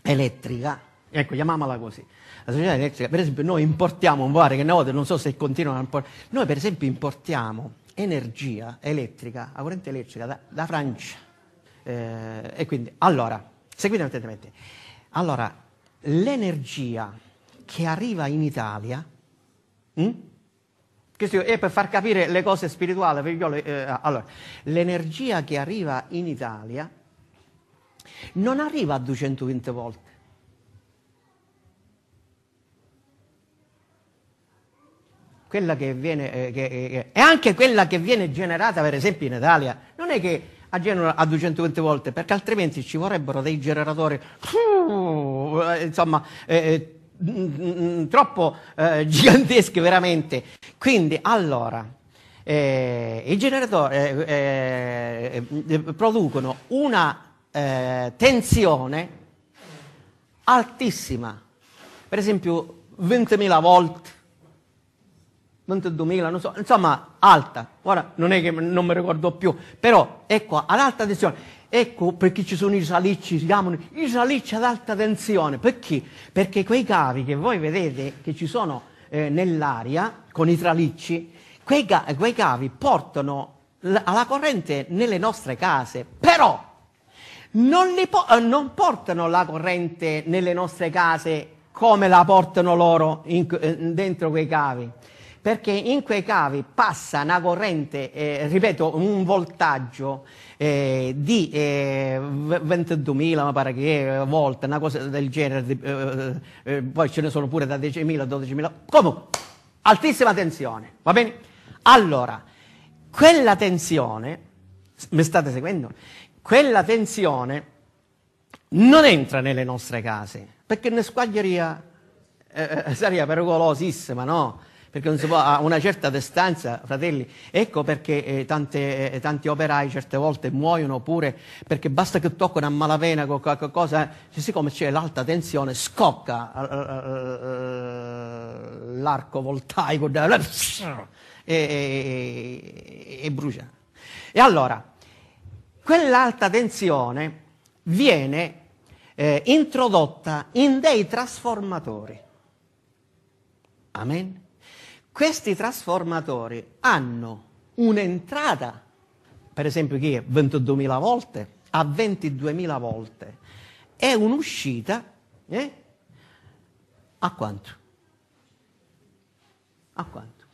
Speaker 2: elettrica, ecco chiamiamola così, la società elettrica, per esempio noi importiamo, un po', che una volta, non so se continuano a importare, noi per esempio importiamo energia elettrica, a corrente elettrica, da, da Francia. Eh, e quindi, allora, seguite attentamente. Allora, l'energia che arriva in Italia, mh? Hm? questo è per far capire le cose spirituali, le, eh, allora, l'energia che arriva in Italia non arriva a 220 volte. Quella che viene, eh, che, eh, e eh, anche quella che viene generata, per esempio, in Italia, non è che a Genova a 220 volte, perché altrimenti ci vorrebbero dei generatori, uh, eh, insomma, eh, eh mm, mm, mm, troppo eh, giganteschi veramente. Quindi allora, eh, i generatori eh, eh producono una tensione altissima, per esempio 20.000 volt 22.000, non so, insomma alta, ora non è che non mi ricordo più, però ecco ad alta tensione, ecco perché ci sono i salicci, si chiamano i salicci ad alta tensione, perché? Perché quei cavi che voi vedete che ci sono eh, nell'aria con i tralicci, quei, ga- quei cavi portano alla corrente nelle nostre case, però non, po- eh, non portano la corrente nelle nostre case come la portano loro in, eh, dentro quei cavi perché in quei cavi passa una corrente, eh, ripeto, un voltaggio eh, di eh, 22.000, ma pare che volte, una cosa del genere, eh, eh, eh, poi ce ne sono pure da 10.000 a 12.000, comunque, altissima tensione, va bene? Allora, quella tensione, mi state seguendo? Quella tensione non entra nelle nostre case, perché ne squaglieria sarebbe pericolosissima, no? perché non si può, a una certa distanza, fratelli, ecco perché eh, tante, eh, tanti operai certe volte muoiono oppure perché basta che toccano a malavena qualcosa, eh, siccome c'è l'alta tensione scocca uh, uh, l'arco voltaico e, e, e brucia. E allora, quell'alta tensione viene eh, introdotta in dei trasformatori. Amen questi trasformatori hanno un'entrata, per esempio che è 22.000 volte a 22.000 volte, e un'uscita eh? a quanto? A quanto?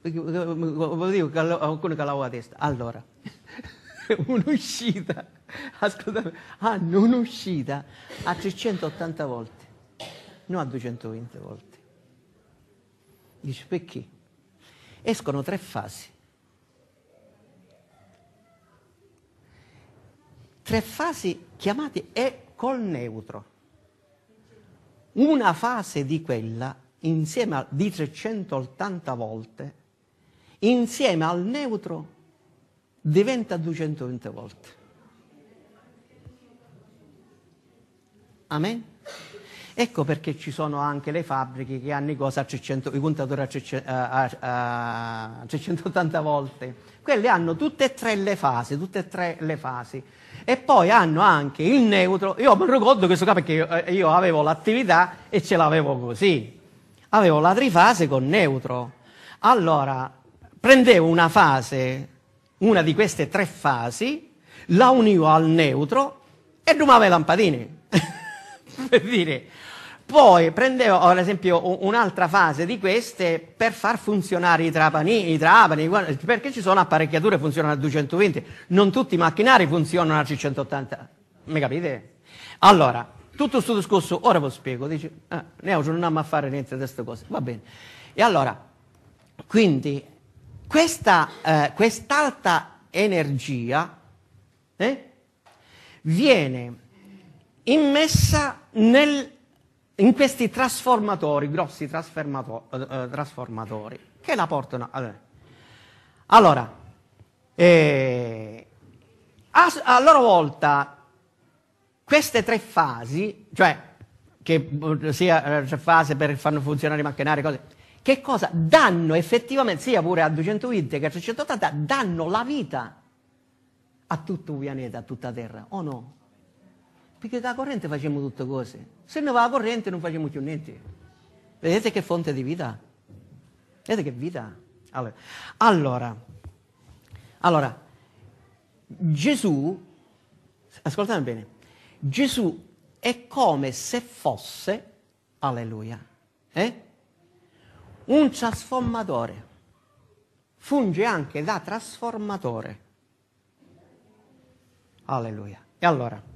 Speaker 2: Lo dico che qualcuno che lavora la testa. Allora, un'uscita, ascoltate, hanno un'uscita a 380 volte, non a 220 volte. Dice perché? Escono tre fasi. Tre fasi chiamate E col neutro. Una fase di quella, insieme a, di 380 volte, insieme al neutro diventa 220 volte. Amen? Ecco perché ci sono anche le fabbriche che hanno i, cosa 300, i contatori a, a, a 380 volte. Quelle hanno tutte e tre le fasi, tutte e tre le fasi. E poi hanno anche il neutro. Io mi ricordo questo qua perché io, eh, io avevo l'attività e ce l'avevo così. Avevo la trifase con neutro. Allora, prendevo una fase, una di queste tre fasi, la univo al neutro e rumavo le lampadine. per dire. Poi prendevo, ad esempio, un'altra fase di queste per far funzionare i trapani, i trapani perché ci sono apparecchiature che funzionano a 220, non tutti i macchinari funzionano a 680, mi capite? Allora, tutto questo discorso, ora ve lo spiego, dici, ah, eh, Neo non andiamo a fare niente di queste cose, va bene. E allora, quindi, questa, eh, quest'alta energia eh, viene immessa nel, in questi trasformatori, grossi eh, eh, trasformatori, che la portano... Allora, eh, a, a loro volta, queste tre fasi, cioè che eh, sia cioè, fase per far funzionare i macchinari, cose, che cosa danno effettivamente, sia pure a 220 che a 380, danno la vita a tutto un pianeta, a tutta Terra, o no? perché da corrente facciamo tutte cose. Se non va la corrente non facciamo più niente. Vedete che fonte di vita? Vedete che vita? Allora, allora, allora Gesù, ascoltate bene, Gesù è come se fosse, alleluia, eh? un trasformatore. Funge anche da trasformatore. Alleluia. E allora?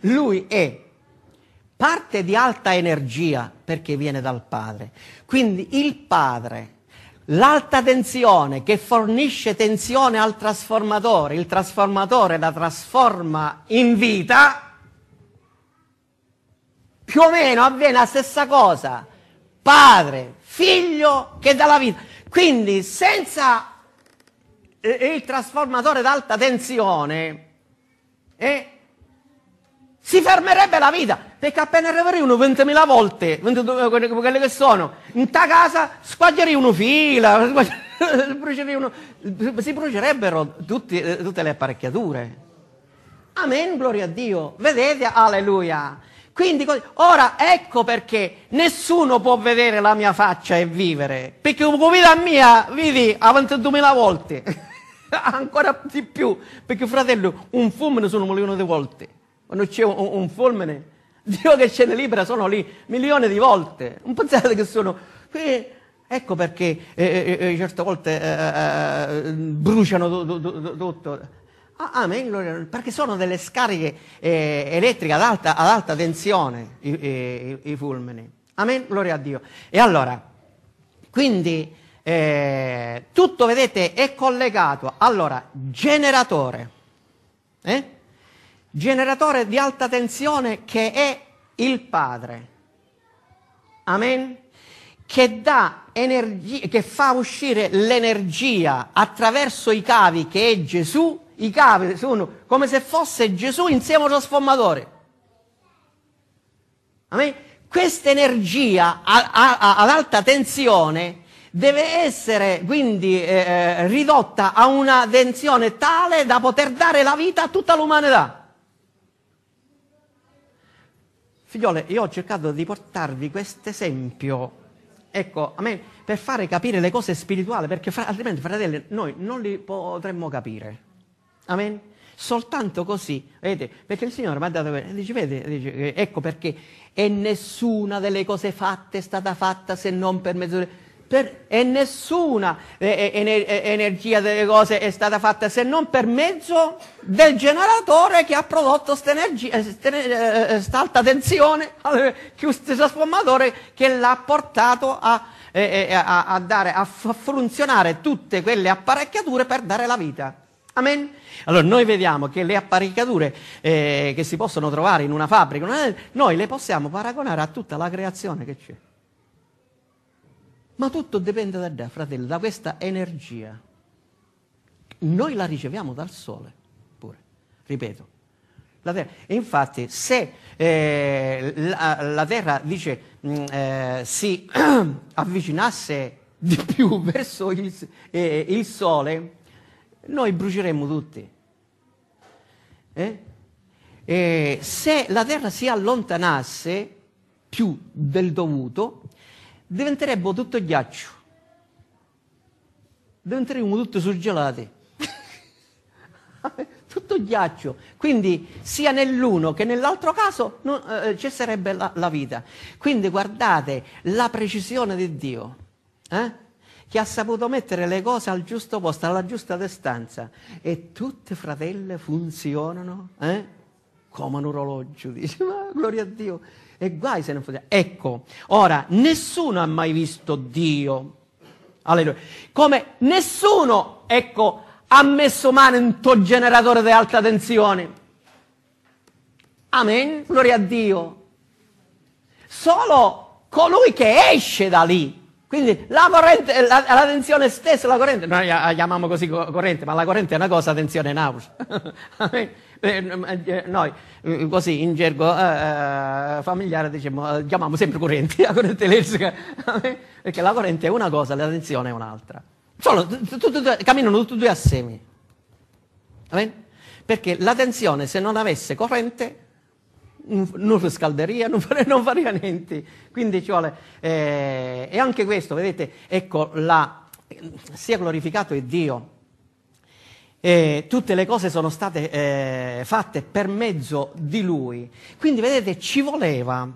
Speaker 2: lui è parte di alta energia perché viene dal Padre. Quindi il Padre, l'alta tensione che fornisce tensione al trasformatore, il trasformatore la trasforma in vita, più o meno avviene la stessa cosa. Padre, figlio che dà la vita. Quindi senza eh, il trasformatore d'alta tensione, eh, si fermerebbe la vita, perché appena arriverei uno 20.000 volte, 22, quelle che sono, in ta casa squaglierei uno fila, squaglierei uno, si brucierebbero tutti, eh, tutte le apparecchiature. Amen, gloria a Dio. Vedete, alleluia. Quindi, ora ecco perché nessuno può vedere la mia faccia e vivere, perché con vita mia vivi a 22.000 volte, ancora di più, perché fratello, un fumo ne sono milioni di volte quando c'è un, un fulmine, Dio che ce ne libera sono lì milioni di volte. Non pensate che sono... Qui, ecco perché eh, eh, eh, eh certe volte eh, eh bruciano tutto. Ah, ah perché sono delle scariche eh, elettriche ad alta, ad alta tensione i, i, i, fulmini. Amen, gloria a Dio. E allora, quindi eh, tutto vedete è collegato. Allora, generatore. Eh? generatore di alta tensione che è il Padre. Amen? Che, dà energia, che fa uscire l'energia attraverso i cavi che è Gesù, i cavi sono come se fosse Gesù insieme al trasformatore. Amen? Questa energia a, a, ad alta tensione deve essere quindi eh, eh, ridotta a una tensione tale da poter dare la vita a tutta l'umanità. Figliole, io ho cercato di portarvi questo esempio, ecco, me, per fare capire le cose spirituali, perché fra, altrimenti, fratelli, noi non li potremmo capire. Amen? Soltanto così, vedete, perché il Signore mi ha dato, dice, vedete, dice, ecco perché, e nessuna delle cose fatte è stata fatta se non per mezzo di per, e nessuna eh, eh, ener- eh, energia delle cose è stata fatta se non per mezzo del generatore che ha prodotto questa energia, alta tensione, questo trasformatore che l'ha portato a, a, a, dare, a funzionare tutte quelle apparecchiature per dare la vita. Amen? Allora noi vediamo che le apparecchiature eh, che si possono trovare in una fabbrica, noi le possiamo paragonare a tutta la creazione che c'è. Ma tutto dipende da, te, fratello, da questa energia. Noi la riceviamo dal sole, pure, ripeto. E infatti se eh, la, la, Terra, dice, mh, mm, eh, si avvicinasse di più verso il, eh, il Sole, noi bruceremmo tutti. Eh? Eh, se la Terra si allontanasse più del dovuto, diventerebbe tutto ghiaccio. Diventeremmo tutti surgelati. tutto ghiaccio. Quindi sia nell'uno che nell'altro caso non, eh, eh, cesserebbe la, la, vita. Quindi guardate la precisione di Dio. Eh? che ha saputo mettere le cose al giusto posto, alla giusta distanza. E tutte, fratelle funzionano eh? come un orologio. Dice, ma gloria a Dio. E guai se non fosse. Ecco, ora, nessuno ha mai visto Dio. Alleluia. Come nessuno, ecco, ha messo mano in tuo generatore di alta tensione. Amen. Gloria a Dio. Solo colui che esce da lì. Quindi la corrente, la, la tensione stessa, la corrente, noi la chiamiamo così corrente, ma la corrente è una cosa, tensione è un'altra. Amen. Eh, eh, noi mm, così in gergo eh, familiare diciamo, chiamiamo sempre corrente, la corrente elettrica, perché la corrente è una cosa, la tensione è un'altra. Solo, camminano tutti e due assieme. Perché la tensione se non avesse corrente non riscalderia, non, non farebbe niente. Quindi ci vuole. Eh, e anche questo, vedete, ecco, la, sia glorificato è Dio eh, tutte le cose sono state eh, fatte per mezzo di lui. Quindi vedete, ci voleva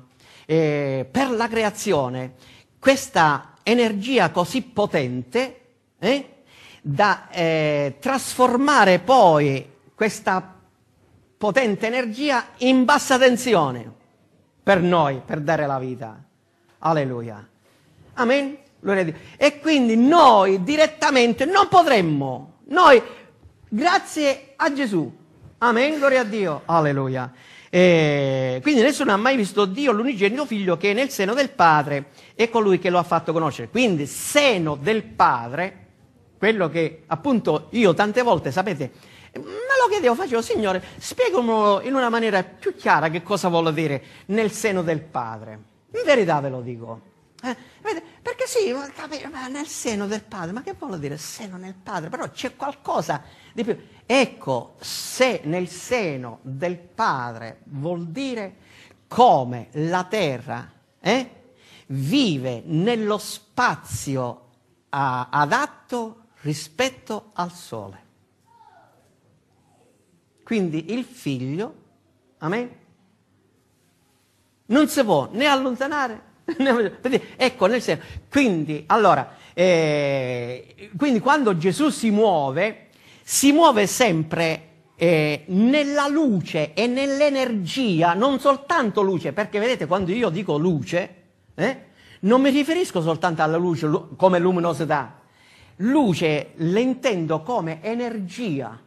Speaker 2: eh, per la creazione questa energia così potente eh, da eh, trasformare poi questa potente energia in bassa tensione per noi, per dare la vita. Alleluia. Amen. E quindi noi direttamente non potremmo, noi Grazie a Gesù. Amen, gloria a Dio. Alleluia. E quindi nessuno ha mai visto Dio, l'unigenito figlio che è nel seno del Padre è colui che lo ha fatto conoscere. Quindi seno del Padre, quello che appunto io tante volte, sapete, ma lo chiedevo, facevo, Signore, spiegamelo in una maniera più chiara che cosa vuol dire nel seno del Padre. In verità ve lo dico. Eh, perché sì, ma nel seno del padre, ma che vuol dire seno nel padre? Però c'è qualcosa di più. Ecco, se nel seno del padre vuol dire come la terra eh, vive nello spazio a, adatto rispetto al sole. Quindi il figlio, amen, non si può né allontanare ecco, nel senso, quindi, allora, eh, quindi quando Gesù si muove, si muove sempre eh, nella luce e nell'energia, non soltanto luce, perché vedete quando io dico luce, eh, non mi riferisco soltanto alla luce lu- come luminosità, luce la intendo come energia,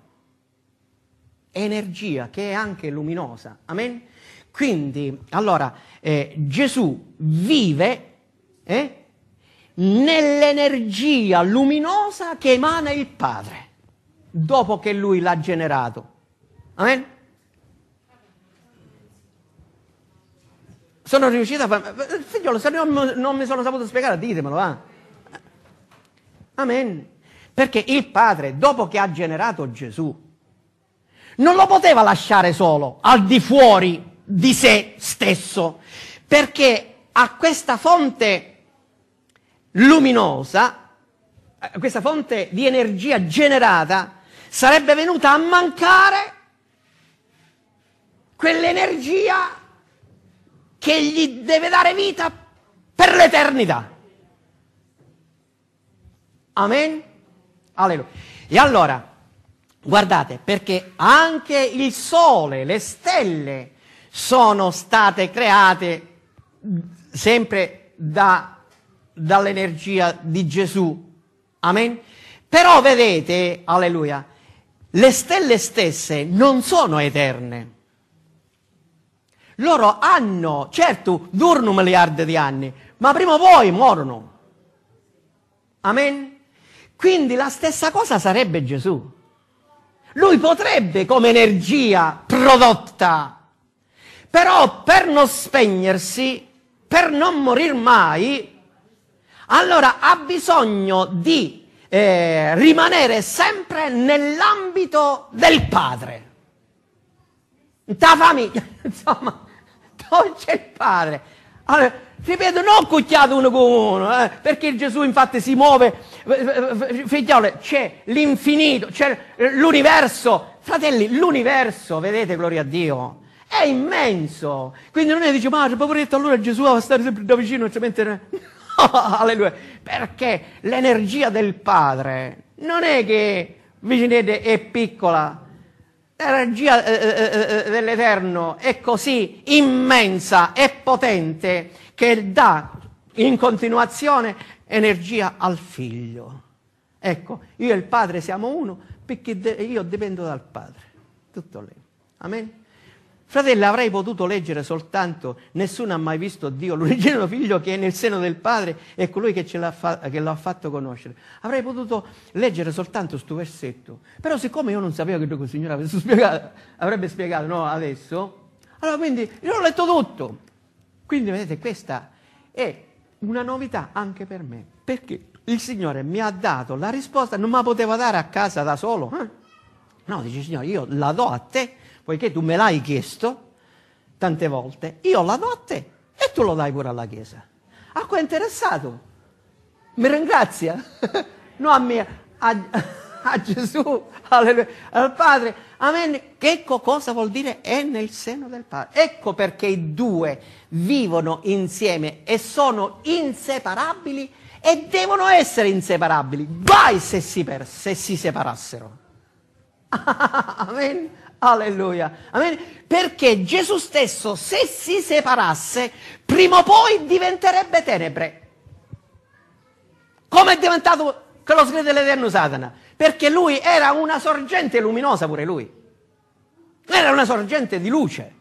Speaker 2: energia che è anche luminosa, amen? Quindi, allora, eh, Gesù vive eh, nell'energia luminosa che emana il Padre, dopo che lui l'ha generato. Amen? Sono riuscito a fare... Figliolo, se non, non mi sono saputo spiegare, ditemelo, va. Amen. Perché il Padre, dopo che ha generato Gesù, non lo poteva lasciare solo, al di fuori di sé stesso, perché a questa fonte luminosa, a questa fonte di energia generata, sarebbe venuta a mancare quell'energia che gli deve dare vita per l'eternità. Amen? Alleluia. E allora, guardate, perché anche il sole, le stelle, sono state create sempre da, dall'energia di Gesù. Amen. Però vedete, alleluia, le stelle stesse non sono eterne. Loro hanno, certo, durano miliardi di anni, ma prima o poi morono. Amen? Quindi la stessa cosa sarebbe Gesù. Lui potrebbe, come energia prodotta però per non spegnersi, per non morire mai, allora ha bisogno di eh, rimanere sempre nell'ambito del padre. Da famiglia, insomma, dove c'è il padre? Allora, ripeto, non cucchiato uno con uno, eh, perché Gesù infatti si muove, eh, eh, eh, figliole, c'è l'infinito, c'è l'universo, fratelli, l'universo, vedete, gloria a Dio, è immenso. Quindi non è che dice, ma poveretto, allora Gesù va a stare sempre da vicino, altrimenti... No, alleluia. Perché l'energia del Padre non è che, vicinete, è piccola. L'energia eh eh, eh, eh, eh, dell'Eterno è così immensa e potente che dà in continuazione energia al Figlio. Ecco, io e il Padre siamo uno perché io dipendo dal Padre. Tutto lì. Amen. Fratello, avrei potuto leggere soltanto nessuno ha mai visto Dio, l'unigenito figlio che è nel seno del Padre e colui che, l'ha, fa- che l'ha fatto conoscere. Avrei potuto leggere soltanto questo versetto. Però siccome io non sapevo che il Signore avesse spiegato, avrebbe spiegato no, adesso, allora quindi io ho letto tutto. Quindi vedete, questa è una novità anche per me, perché il Signore mi ha dato la risposta, non me la poteva dare a casa da solo. Eh? No, dice il Signore, io la do a te poiché tu me l'hai chiesto tante volte, io la notte e tu lo dai pure alla Chiesa. A cui è interessato? Mi ringrazia? no a me, a, a Gesù, alle, al Padre. Amen. Che ecco cosa vuol dire è nel seno del Padre. Ecco perché i due vivono insieme e sono inseparabili e devono essere inseparabili. Vai se si, per, se si separassero. Amen. Alleluia. Amen. Perché Gesù stesso, se si separasse, prima o poi diventerebbe tenebre. Come è diventato che lo scrive dell'Eterno Satana? Perché lui era una sorgente luminosa pure lui. Era una sorgente di luce.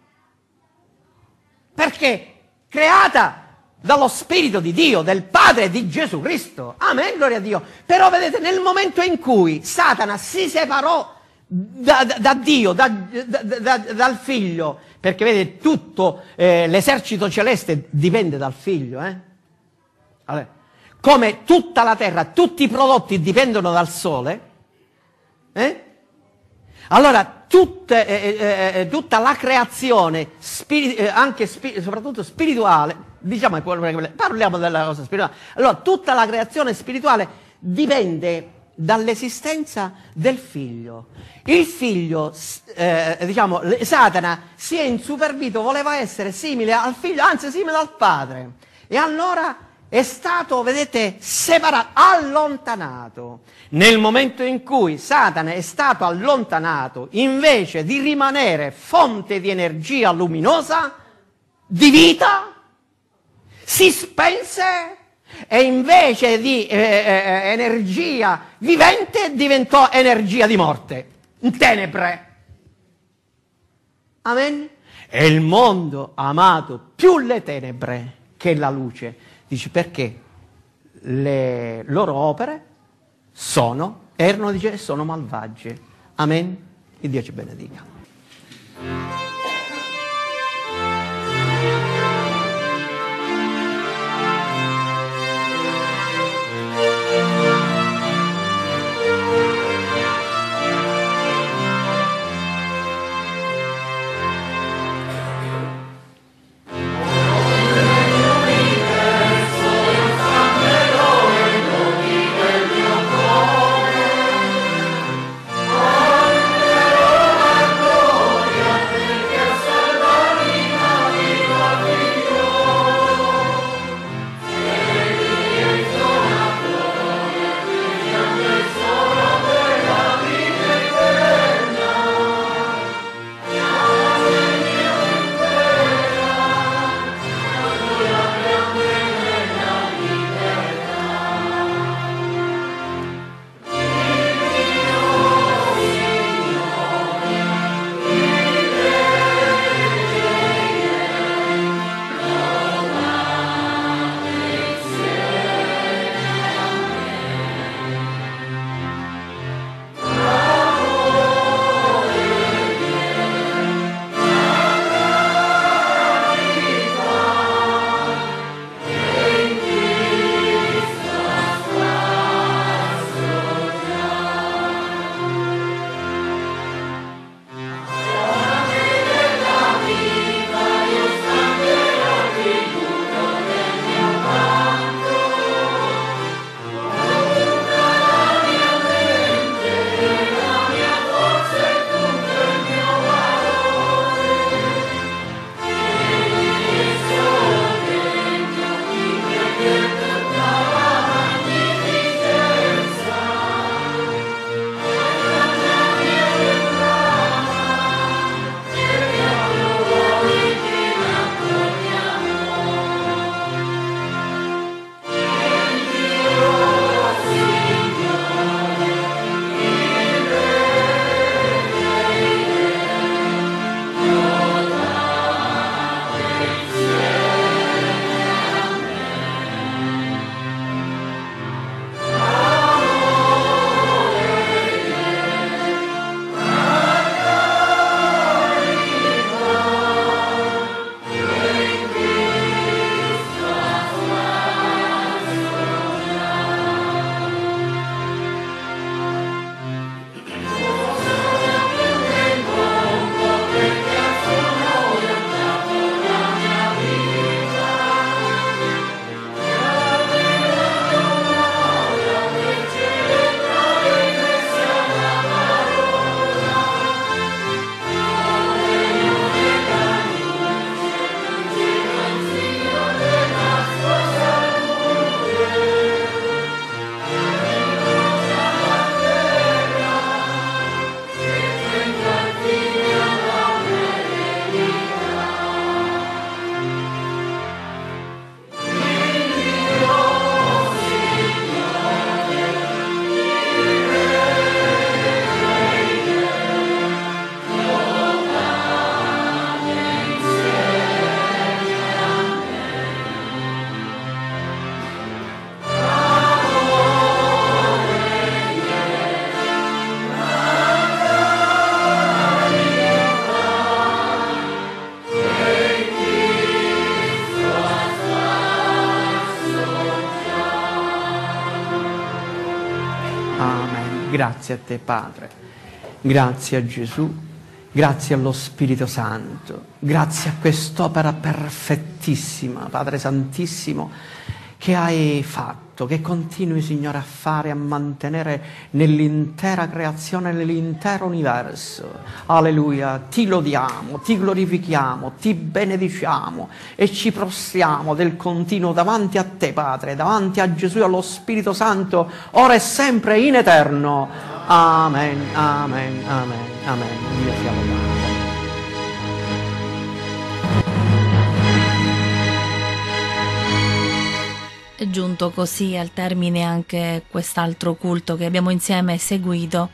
Speaker 2: Perché creata dallo Spirito di Dio, del Padre di Gesù Cristo. Amen, gloria a Dio. Però vedete, nel momento in cui Satana si separò da, da Dio, da, da, dal figlio, perché vede tutto eh, l'esercito celeste dipende dal figlio. Eh? Allora, come tutta la terra, tutti i prodotti dipendono dal sole, eh? allora tutte, eh, eh, eh, eh tutta la creazione, spiri- eh, anche spi- soprattutto spirituale, diciamo, parliamo della cosa spirituale, allora tutta la creazione spirituale dipende dall'esistenza del figlio. Il figlio, eh, diciamo, Satana si è insuperbito, voleva essere simile al figlio, anzi simile al padre. E allora è stato, vedete, separato, allontanato. Nel momento in cui Satana è stato allontanato, invece di rimanere fonte di energia luminosa, di vita, si spense e invece di eh, eh, eh energia vivente diventò energia di morte, tenebre. Amen? E il mondo ha amato più le tenebre che la luce. Dice perché? Le loro opere sono, erano, dice, sono malvagie. Amen? E Dio ci benedica. Grazie a te Padre, grazie a Gesù, grazie allo Spirito Santo, grazie a quest'opera perfettissima, Padre Santissimo, che hai fatto fatto, che continui Signore a fare, a mantenere nell'intera creazione, nell'intero universo. Alleluia, ti lodiamo, ti glorifichiamo, ti benediciamo e ci prostiamo del continuo davanti a te Padre, davanti a Gesù e allo Spirito Santo, ora e sempre in eterno. Amen, amen, amen, amen.
Speaker 3: Dio sia lodato.
Speaker 1: È giunto così al termine anche quest'altro culto che abbiamo insieme seguito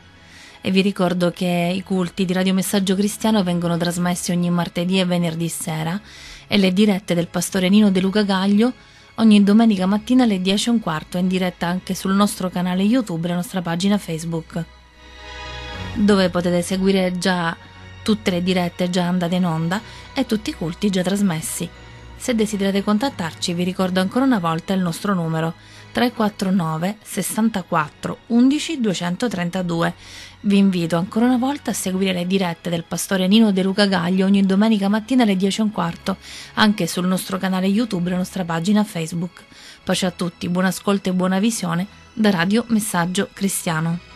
Speaker 1: e vi ricordo che i culti di Radio Messaggio Cristiano vengono trasmessi ogni martedì e venerdì sera e le dirette del pastore Nino De Luca Gaglio ogni domenica mattina alle 10.15 in diretta anche sul nostro canale YouTube e la nostra pagina Facebook dove potete seguire già tutte le dirette già andate in onda e tutti i culti già trasmessi. Se desiderate contattarci vi ricordo ancora una volta il nostro numero 349 64 11 232. Vi invito ancora una volta a seguire le dirette del pastore Nino De Luca Gaglio ogni domenica mattina alle 10.15 anche sul nostro canale YouTube e la nostra pagina Facebook. Pace a tutti, buon ascolto e buona visione da Radio Messaggio Cristiano.